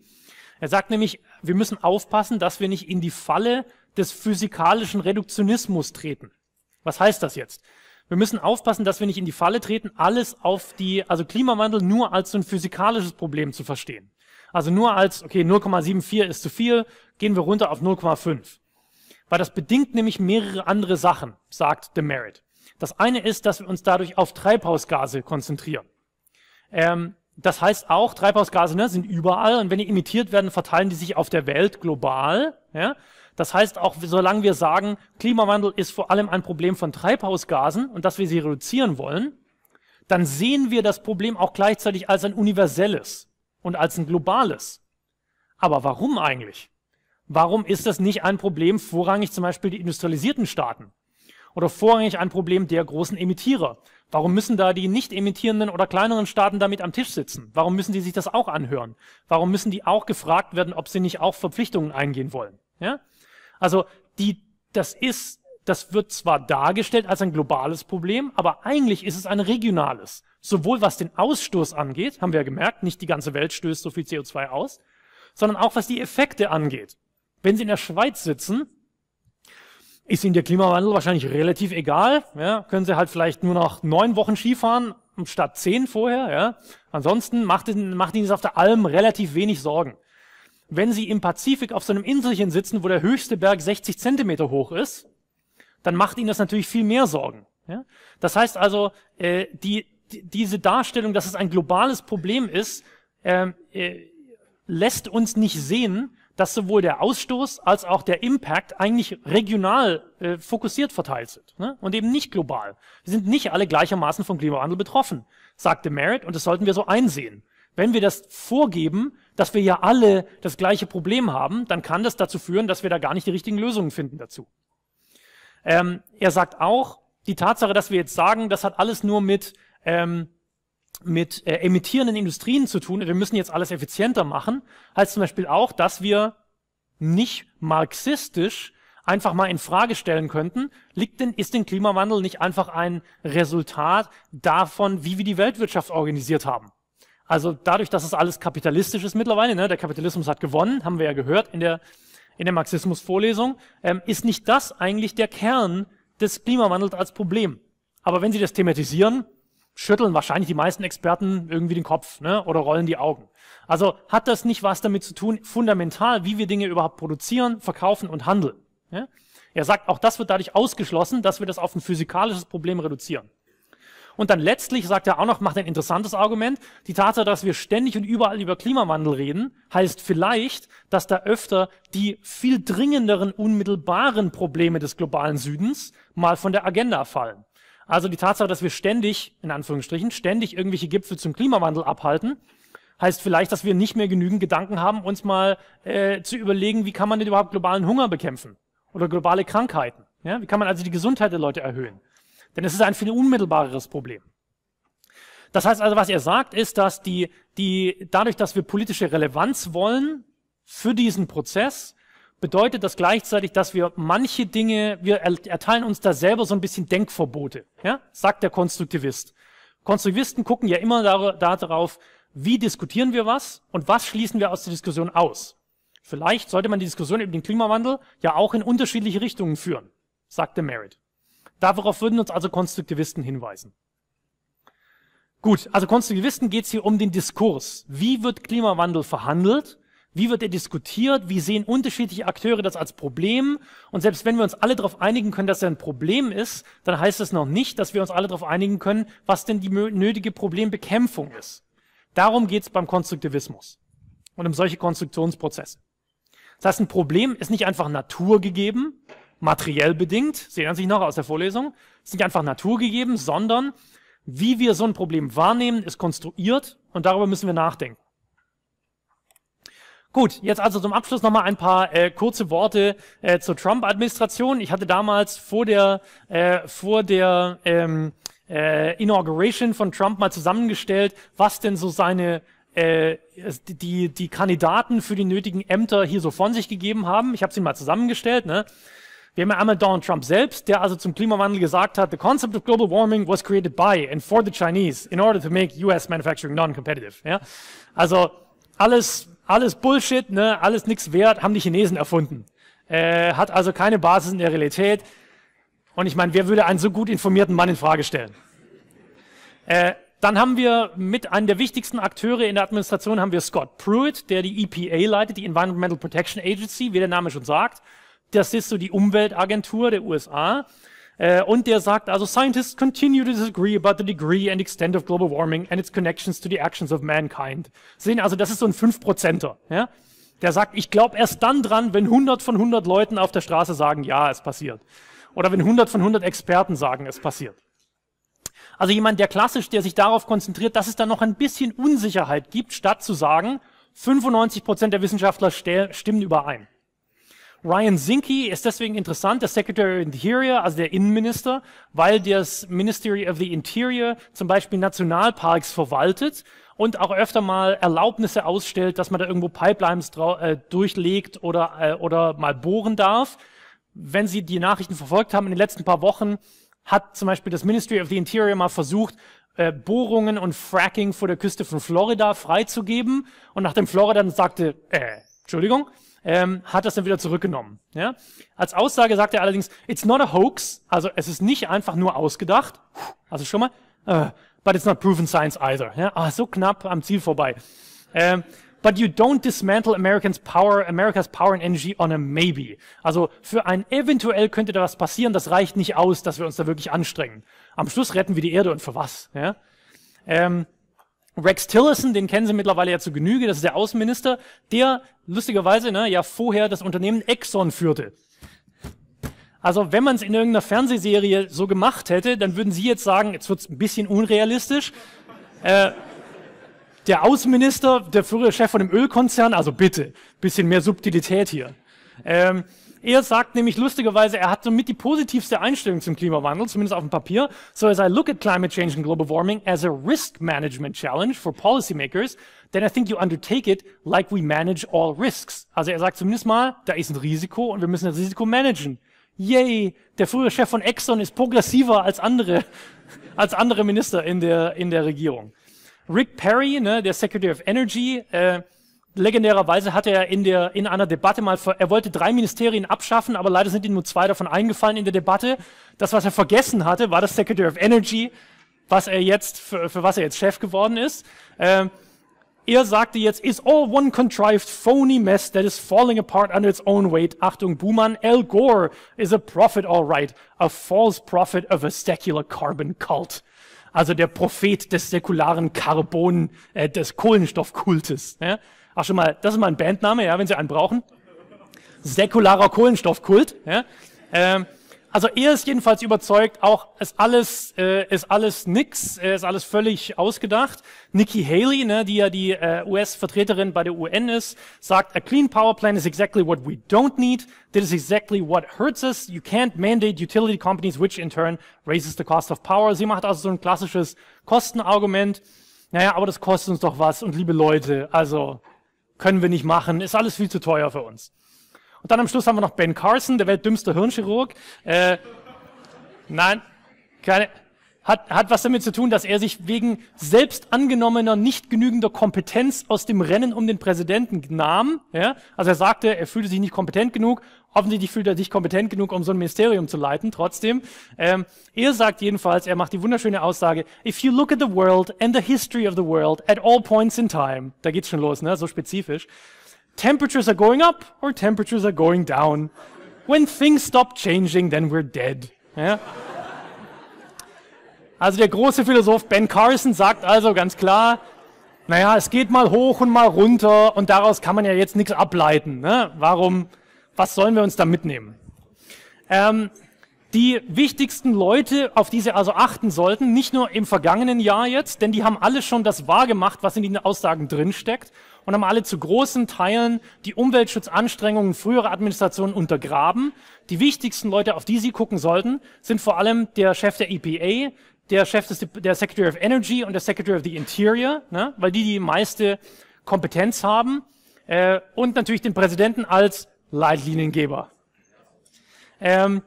Er sagt nämlich, wir müssen aufpassen, dass wir nicht in die Falle des physikalischen Reduktionismus treten. Was heißt das jetzt? Wir müssen aufpassen, dass wir nicht in die Falle treten, alles auf die, also Klimawandel nur als so ein physikalisches Problem zu verstehen. Also nur als, okay, 0,74 ist zu viel, gehen wir runter auf 0,5. Weil das bedingt nämlich mehrere andere Sachen, sagt Demerit. Das eine ist, dass wir uns dadurch auf Treibhausgase konzentrieren. Ähm, das heißt auch, Treibhausgase ne, sind überall und wenn die emittiert werden, verteilen die sich auf der Welt global. Ja? Das heißt auch, solange wir sagen, Klimawandel ist vor allem ein Problem von Treibhausgasen und dass wir sie reduzieren wollen, dann sehen wir das Problem auch gleichzeitig als ein universelles und als ein globales. Aber warum eigentlich? Warum ist das nicht ein Problem vorrangig zum Beispiel die industrialisierten Staaten? oder vorrangig ein Problem der großen Emittierer. Warum müssen da die nicht emittierenden oder kleineren Staaten damit am Tisch sitzen? Warum müssen die sich das auch anhören? Warum müssen die auch gefragt werden, ob sie nicht auch Verpflichtungen eingehen wollen? Ja? Also die, das ist, das wird zwar dargestellt als ein globales Problem, aber eigentlich ist es ein regionales. Sowohl was den Ausstoß angeht, haben wir ja gemerkt, nicht die ganze Welt stößt so viel CO2 aus, sondern auch was die Effekte angeht. Wenn Sie in der Schweiz sitzen, ist ihnen der Klimawandel wahrscheinlich relativ egal. Ja? Können sie halt vielleicht nur noch neun Wochen Skifahren statt zehn vorher. Ja? Ansonsten macht, macht ihnen das auf der Alm relativ wenig Sorgen. Wenn sie im Pazifik auf so einem Inselchen sitzen, wo der höchste Berg 60 Zentimeter hoch ist, dann macht ihnen das natürlich viel mehr Sorgen. Ja? Das heißt also, äh, die, die, diese Darstellung, dass es ein globales Problem ist, äh, äh, lässt uns nicht sehen, dass sowohl der Ausstoß als auch der Impact eigentlich regional äh, fokussiert verteilt sind ne? und eben nicht global. Wir sind nicht alle gleichermaßen vom Klimawandel betroffen, sagte Merritt, und das sollten wir so einsehen. Wenn wir das vorgeben, dass wir ja alle das gleiche Problem haben, dann kann das dazu führen, dass wir da gar nicht die richtigen Lösungen finden dazu. Ähm, er sagt auch, die Tatsache, dass wir jetzt sagen, das hat alles nur mit ähm, mit äh, emittierenden Industrien zu tun. Wir müssen jetzt alles effizienter machen. Heißt zum Beispiel auch, dass wir nicht marxistisch einfach mal in Frage stellen könnten, liegt denn, ist denn Klimawandel nicht einfach ein Resultat davon, wie wir die Weltwirtschaft organisiert haben? Also dadurch, dass es alles kapitalistisch ist mittlerweile, ne, der Kapitalismus hat gewonnen, haben wir ja gehört in der, in der Marxismus-Vorlesung, ähm, ist nicht das eigentlich der Kern des Klimawandels als Problem? Aber wenn Sie das thematisieren, schütteln wahrscheinlich die meisten Experten irgendwie den Kopf ne? oder rollen die Augen. Also hat das nicht was damit zu tun, fundamental, wie wir Dinge überhaupt produzieren, verkaufen und handeln. Ne? Er sagt, auch das wird dadurch ausgeschlossen, dass wir das auf ein physikalisches Problem reduzieren. Und dann letztlich sagt er auch noch, macht ein interessantes Argument, die Tatsache, dass wir ständig und überall über Klimawandel reden, heißt vielleicht, dass da öfter die viel dringenderen, unmittelbaren Probleme des globalen Südens mal von der Agenda fallen. Also die Tatsache, dass wir ständig, in Anführungsstrichen, ständig irgendwelche Gipfel zum Klimawandel abhalten, heißt vielleicht, dass wir nicht mehr genügend Gedanken haben, uns mal äh, zu überlegen, wie kann man denn überhaupt globalen Hunger bekämpfen oder globale Krankheiten. Ja? Wie kann man also die Gesundheit der Leute erhöhen? Denn es ist ein viel unmittelbareres Problem. Das heißt also, was er sagt, ist, dass die, die, dadurch, dass wir politische Relevanz wollen für diesen Prozess, bedeutet das gleichzeitig, dass wir manche Dinge, wir erteilen uns da selber so ein bisschen Denkverbote, ja? sagt der Konstruktivist. Konstruktivisten gucken ja immer darauf, wie diskutieren wir was und was schließen wir aus der Diskussion aus. Vielleicht sollte man die Diskussion über den Klimawandel ja auch in unterschiedliche Richtungen führen, sagte Merritt. Darauf würden uns also Konstruktivisten hinweisen. Gut, also Konstruktivisten geht es hier um den Diskurs. Wie wird Klimawandel verhandelt wie wird er diskutiert? Wie sehen unterschiedliche Akteure das als Problem? Und selbst wenn wir uns alle darauf einigen können, dass er ein Problem ist, dann heißt das noch nicht, dass wir uns alle darauf einigen können, was denn die nötige Problembekämpfung ist. Darum geht es beim Konstruktivismus und um solche Konstruktionsprozesse. Das heißt, ein Problem ist nicht einfach naturgegeben, materiell bedingt, sehen Sie sich noch aus der Vorlesung, ist nicht einfach naturgegeben, sondern wie wir so ein Problem wahrnehmen, ist konstruiert und darüber müssen wir nachdenken. Gut, jetzt also zum Abschluss nochmal ein paar äh, kurze Worte äh, zur Trump-Administration. Ich hatte damals vor der, äh, vor der ähm, äh, Inauguration von Trump mal zusammengestellt, was denn so seine äh, die, die Kandidaten für die nötigen Ämter hier so von sich gegeben haben. Ich habe sie mal zusammengestellt. Ne? Wir haben ja einmal Donald Trump selbst, der also zum Klimawandel gesagt hat, the concept of global warming was created by and for the Chinese in order to make US manufacturing non-competitive. Ja? Also alles alles Bullshit, ne? alles nichts wert, haben die Chinesen erfunden. Äh, hat also keine Basis in der Realität. Und ich meine, wer würde einen so gut informierten Mann in Frage stellen? Äh, dann haben wir mit einem der wichtigsten Akteure in der Administration haben wir Scott Pruitt, der die EPA leitet, die Environmental Protection Agency, wie der Name schon sagt. Das ist so die Umweltagentur der USA. Äh, und der sagt also, scientists continue to disagree about the degree and extent of global warming and its connections to the actions of mankind. Sehen, also das ist so ein 5%er. Ja? Der sagt, ich glaube erst dann dran, wenn 100 von 100 Leuten auf der Straße sagen, ja, es passiert. Oder wenn 100 von 100 Experten sagen, es passiert. Also jemand, der klassisch, der sich darauf konzentriert, dass es da noch ein bisschen Unsicherheit gibt, statt zu sagen, 95 der Wissenschaftler stimmen überein. Ryan Zinke ist deswegen interessant, der Secretary of Interior, also der Innenminister, weil das Ministry of the Interior zum Beispiel Nationalparks verwaltet und auch öfter mal Erlaubnisse ausstellt, dass man da irgendwo Pipelines äh, durchlegt oder, äh, oder mal bohren darf. Wenn Sie die Nachrichten verfolgt haben in den letzten paar Wochen, hat zum Beispiel das Ministry of the Interior mal versucht, äh, Bohrungen und Fracking vor der Küste von Florida freizugeben. Und nachdem Florida dann sagte, äh, Entschuldigung, ähm, hat das dann wieder zurückgenommen. Ja? Als Aussage sagt er allerdings, it's not a hoax, also es ist nicht einfach nur ausgedacht, also schon mal, uh, but it's not proven science either. Ja? Ah, so knapp am Ziel vorbei. Ähm, but you don't dismantle Americans power, America's power and energy on a maybe. Also für ein eventuell könnte da was passieren, das reicht nicht aus, dass wir uns da wirklich anstrengen. Am Schluss retten wir die Erde und für was? Ja? Ähm, Rex Tillerson, den kennen Sie mittlerweile ja zu Genüge, das ist der Außenminister, der lustigerweise ne, ja vorher das Unternehmen Exxon führte. Also wenn man es in irgendeiner Fernsehserie so gemacht hätte, dann würden Sie jetzt sagen, jetzt wird's ein bisschen unrealistisch. Äh, der Außenminister, der frühere Chef von dem Ölkonzern, also bitte, bisschen mehr Subtilität hier. Ähm, er sagt nämlich lustigerweise, er hat somit die positivste Einstellung zum Klimawandel, zumindest auf dem Papier. So as I look at climate change and global warming as a risk management challenge for policymakers, then I think you undertake it like we manage all risks. Also er sagt zumindest mal, da ist ein Risiko und wir müssen das Risiko managen. Yay, der frühere Chef von Exxon ist progressiver als andere, als andere Minister in der, in der Regierung. Rick Perry, ne, der Secretary of Energy, äh, legendärerweise hatte er in, der, in einer Debatte mal, er wollte drei Ministerien abschaffen, aber leider sind ihm nur zwei davon eingefallen in der Debatte. Das, was er vergessen hatte, war das Secretary of Energy, was er jetzt, für, für was er jetzt Chef geworden ist. Ähm, er sagte jetzt, is all one contrived phony mess that is falling apart under its own weight. Achtung, Buhmann, Al Gore is a prophet alright, a false prophet of a secular carbon cult also der Prophet des säkularen Carbon, äh, des Kohlenstoffkultes. Ja? Ach schon mal, das ist mein Bandname, ja, wenn Sie einen brauchen. Säkularer Kohlenstoffkult. Ja. Ähm, also er ist jedenfalls überzeugt, auch ist alles äh, ist alles nix, äh, ist alles völlig ausgedacht. Nikki Haley, ne, die ja die äh, US-Vertreterin bei der UN ist, sagt: A clean power plan is exactly what we don't need. That is exactly what hurts us. You can't mandate utility companies, which in turn raises the cost of power. Sie macht also so ein klassisches Kostenargument. Naja, aber das kostet uns doch was. Und liebe Leute, also können wir nicht machen, ist alles viel zu teuer für uns. Und dann am Schluss haben wir noch Ben Carson, der weltdümmste Hirnchirurg. Äh, nein, keine, hat, hat was damit zu tun, dass er sich wegen selbst angenommener, nicht genügender Kompetenz aus dem Rennen um den Präsidenten nahm. Ja? Also er sagte, er fühlte sich nicht kompetent genug Offensichtlich fühlt er sich kompetent genug, um so ein Ministerium zu leiten, trotzdem. Ähm, er sagt jedenfalls, er macht die wunderschöne Aussage, if you look at the world and the history of the world at all points in time, da geht's schon los, ne, so spezifisch, temperatures are going up or temperatures are going down. When things stop changing, then we're dead. Ja? Also der große Philosoph Ben Carson sagt also ganz klar, naja, es geht mal hoch und mal runter und daraus kann man ja jetzt nichts ableiten. Ne? Warum was sollen wir uns da mitnehmen? Ähm, die wichtigsten Leute, auf die Sie also achten sollten, nicht nur im vergangenen Jahr jetzt, denn die haben alle schon das wahrgemacht, was in den Aussagen drinsteckt und haben alle zu großen Teilen die Umweltschutzanstrengungen früherer Administrationen untergraben. Die wichtigsten Leute, auf die Sie gucken sollten, sind vor allem der Chef der EPA, der Chef des, der Secretary of Energy und der Secretary of the Interior, ne, weil die die meiste Kompetenz haben äh, und natürlich den Präsidenten als Leitliniengeber. Ähm,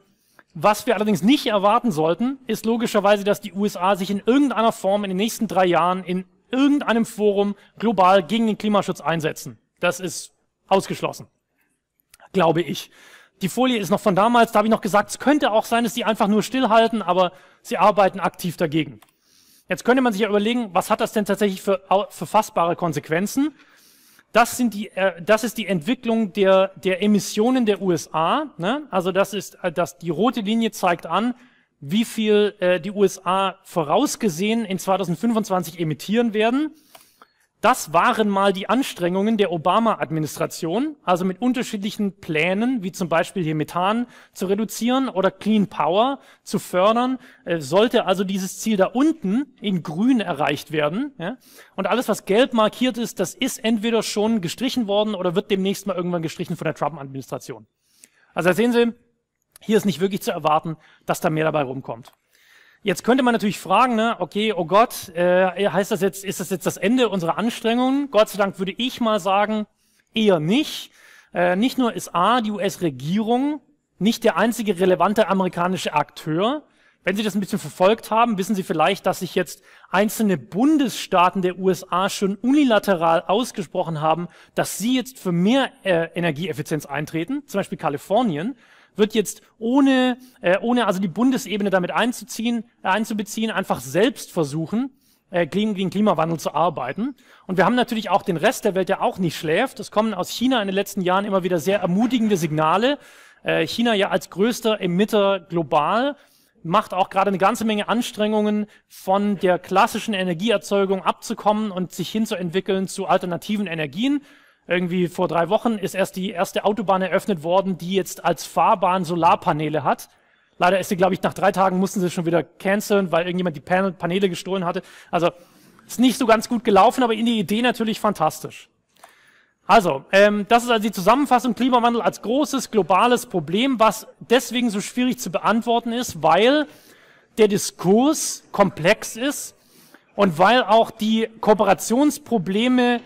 was wir allerdings nicht erwarten sollten, ist logischerweise, dass die USA sich in irgendeiner Form in den nächsten drei Jahren in irgendeinem Forum global gegen den Klimaschutz einsetzen. Das ist ausgeschlossen, glaube ich. Die Folie ist noch von damals, da habe ich noch gesagt, es könnte auch sein, dass sie einfach nur stillhalten, aber sie arbeiten aktiv dagegen. Jetzt könnte man sich ja überlegen, was hat das denn tatsächlich für, für fassbare Konsequenzen? Das, sind die, äh, das ist die Entwicklung der, der Emissionen der USA. Ne? Also das ist, äh, das, die rote Linie zeigt an, wie viel äh, die USA vorausgesehen in 2025 emittieren werden. Das waren mal die Anstrengungen der Obama-Administration, also mit unterschiedlichen Plänen, wie zum Beispiel hier Methan zu reduzieren oder Clean Power zu fördern. Äh, sollte also dieses Ziel da unten in grün erreicht werden. Ja? Und alles, was gelb markiert ist, das ist entweder schon gestrichen worden oder wird demnächst mal irgendwann gestrichen von der Trump-Administration. Also da sehen Sie, hier ist nicht wirklich zu erwarten, dass da mehr dabei rumkommt. Jetzt könnte man natürlich fragen, ne, okay, oh Gott, äh, heißt das jetzt, ist das jetzt das Ende unserer Anstrengungen? Gott sei Dank würde ich mal sagen, eher nicht. Äh, nicht nur ist A, die US-Regierung nicht der einzige relevante amerikanische Akteur. Wenn Sie das ein bisschen verfolgt haben, wissen Sie vielleicht, dass sich jetzt einzelne Bundesstaaten der USA schon unilateral ausgesprochen haben, dass sie jetzt für mehr äh, Energieeffizienz eintreten, zum Beispiel Kalifornien wird jetzt ohne, äh, ohne also die Bundesebene damit einzuziehen, äh, einzubeziehen, einfach selbst versuchen, äh, gegen, gegen Klimawandel zu arbeiten. Und wir haben natürlich auch den Rest der Welt, der auch nicht schläft. Es kommen aus China in den letzten Jahren immer wieder sehr ermutigende Signale. Äh, China ja als größter Emitter global macht auch gerade eine ganze Menge Anstrengungen, von der klassischen Energieerzeugung abzukommen und sich hinzuentwickeln zu alternativen Energien irgendwie vor drei Wochen ist erst die erste Autobahn eröffnet worden, die jetzt als Fahrbahn Solarpaneele hat. Leider ist sie, glaube ich, nach drei Tagen mussten sie schon wieder canceln, weil irgendjemand die Pan Paneele gestohlen hatte. Also ist nicht so ganz gut gelaufen, aber in die Idee natürlich fantastisch. Also, ähm, das ist also die Zusammenfassung Klimawandel als großes globales Problem, was deswegen so schwierig zu beantworten ist, weil der Diskurs komplex ist und weil auch die Kooperationsprobleme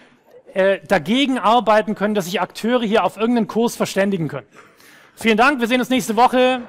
äh, dagegen arbeiten können, dass sich Akteure hier auf irgendeinen Kurs verständigen können. Vielen Dank, wir sehen uns nächste Woche.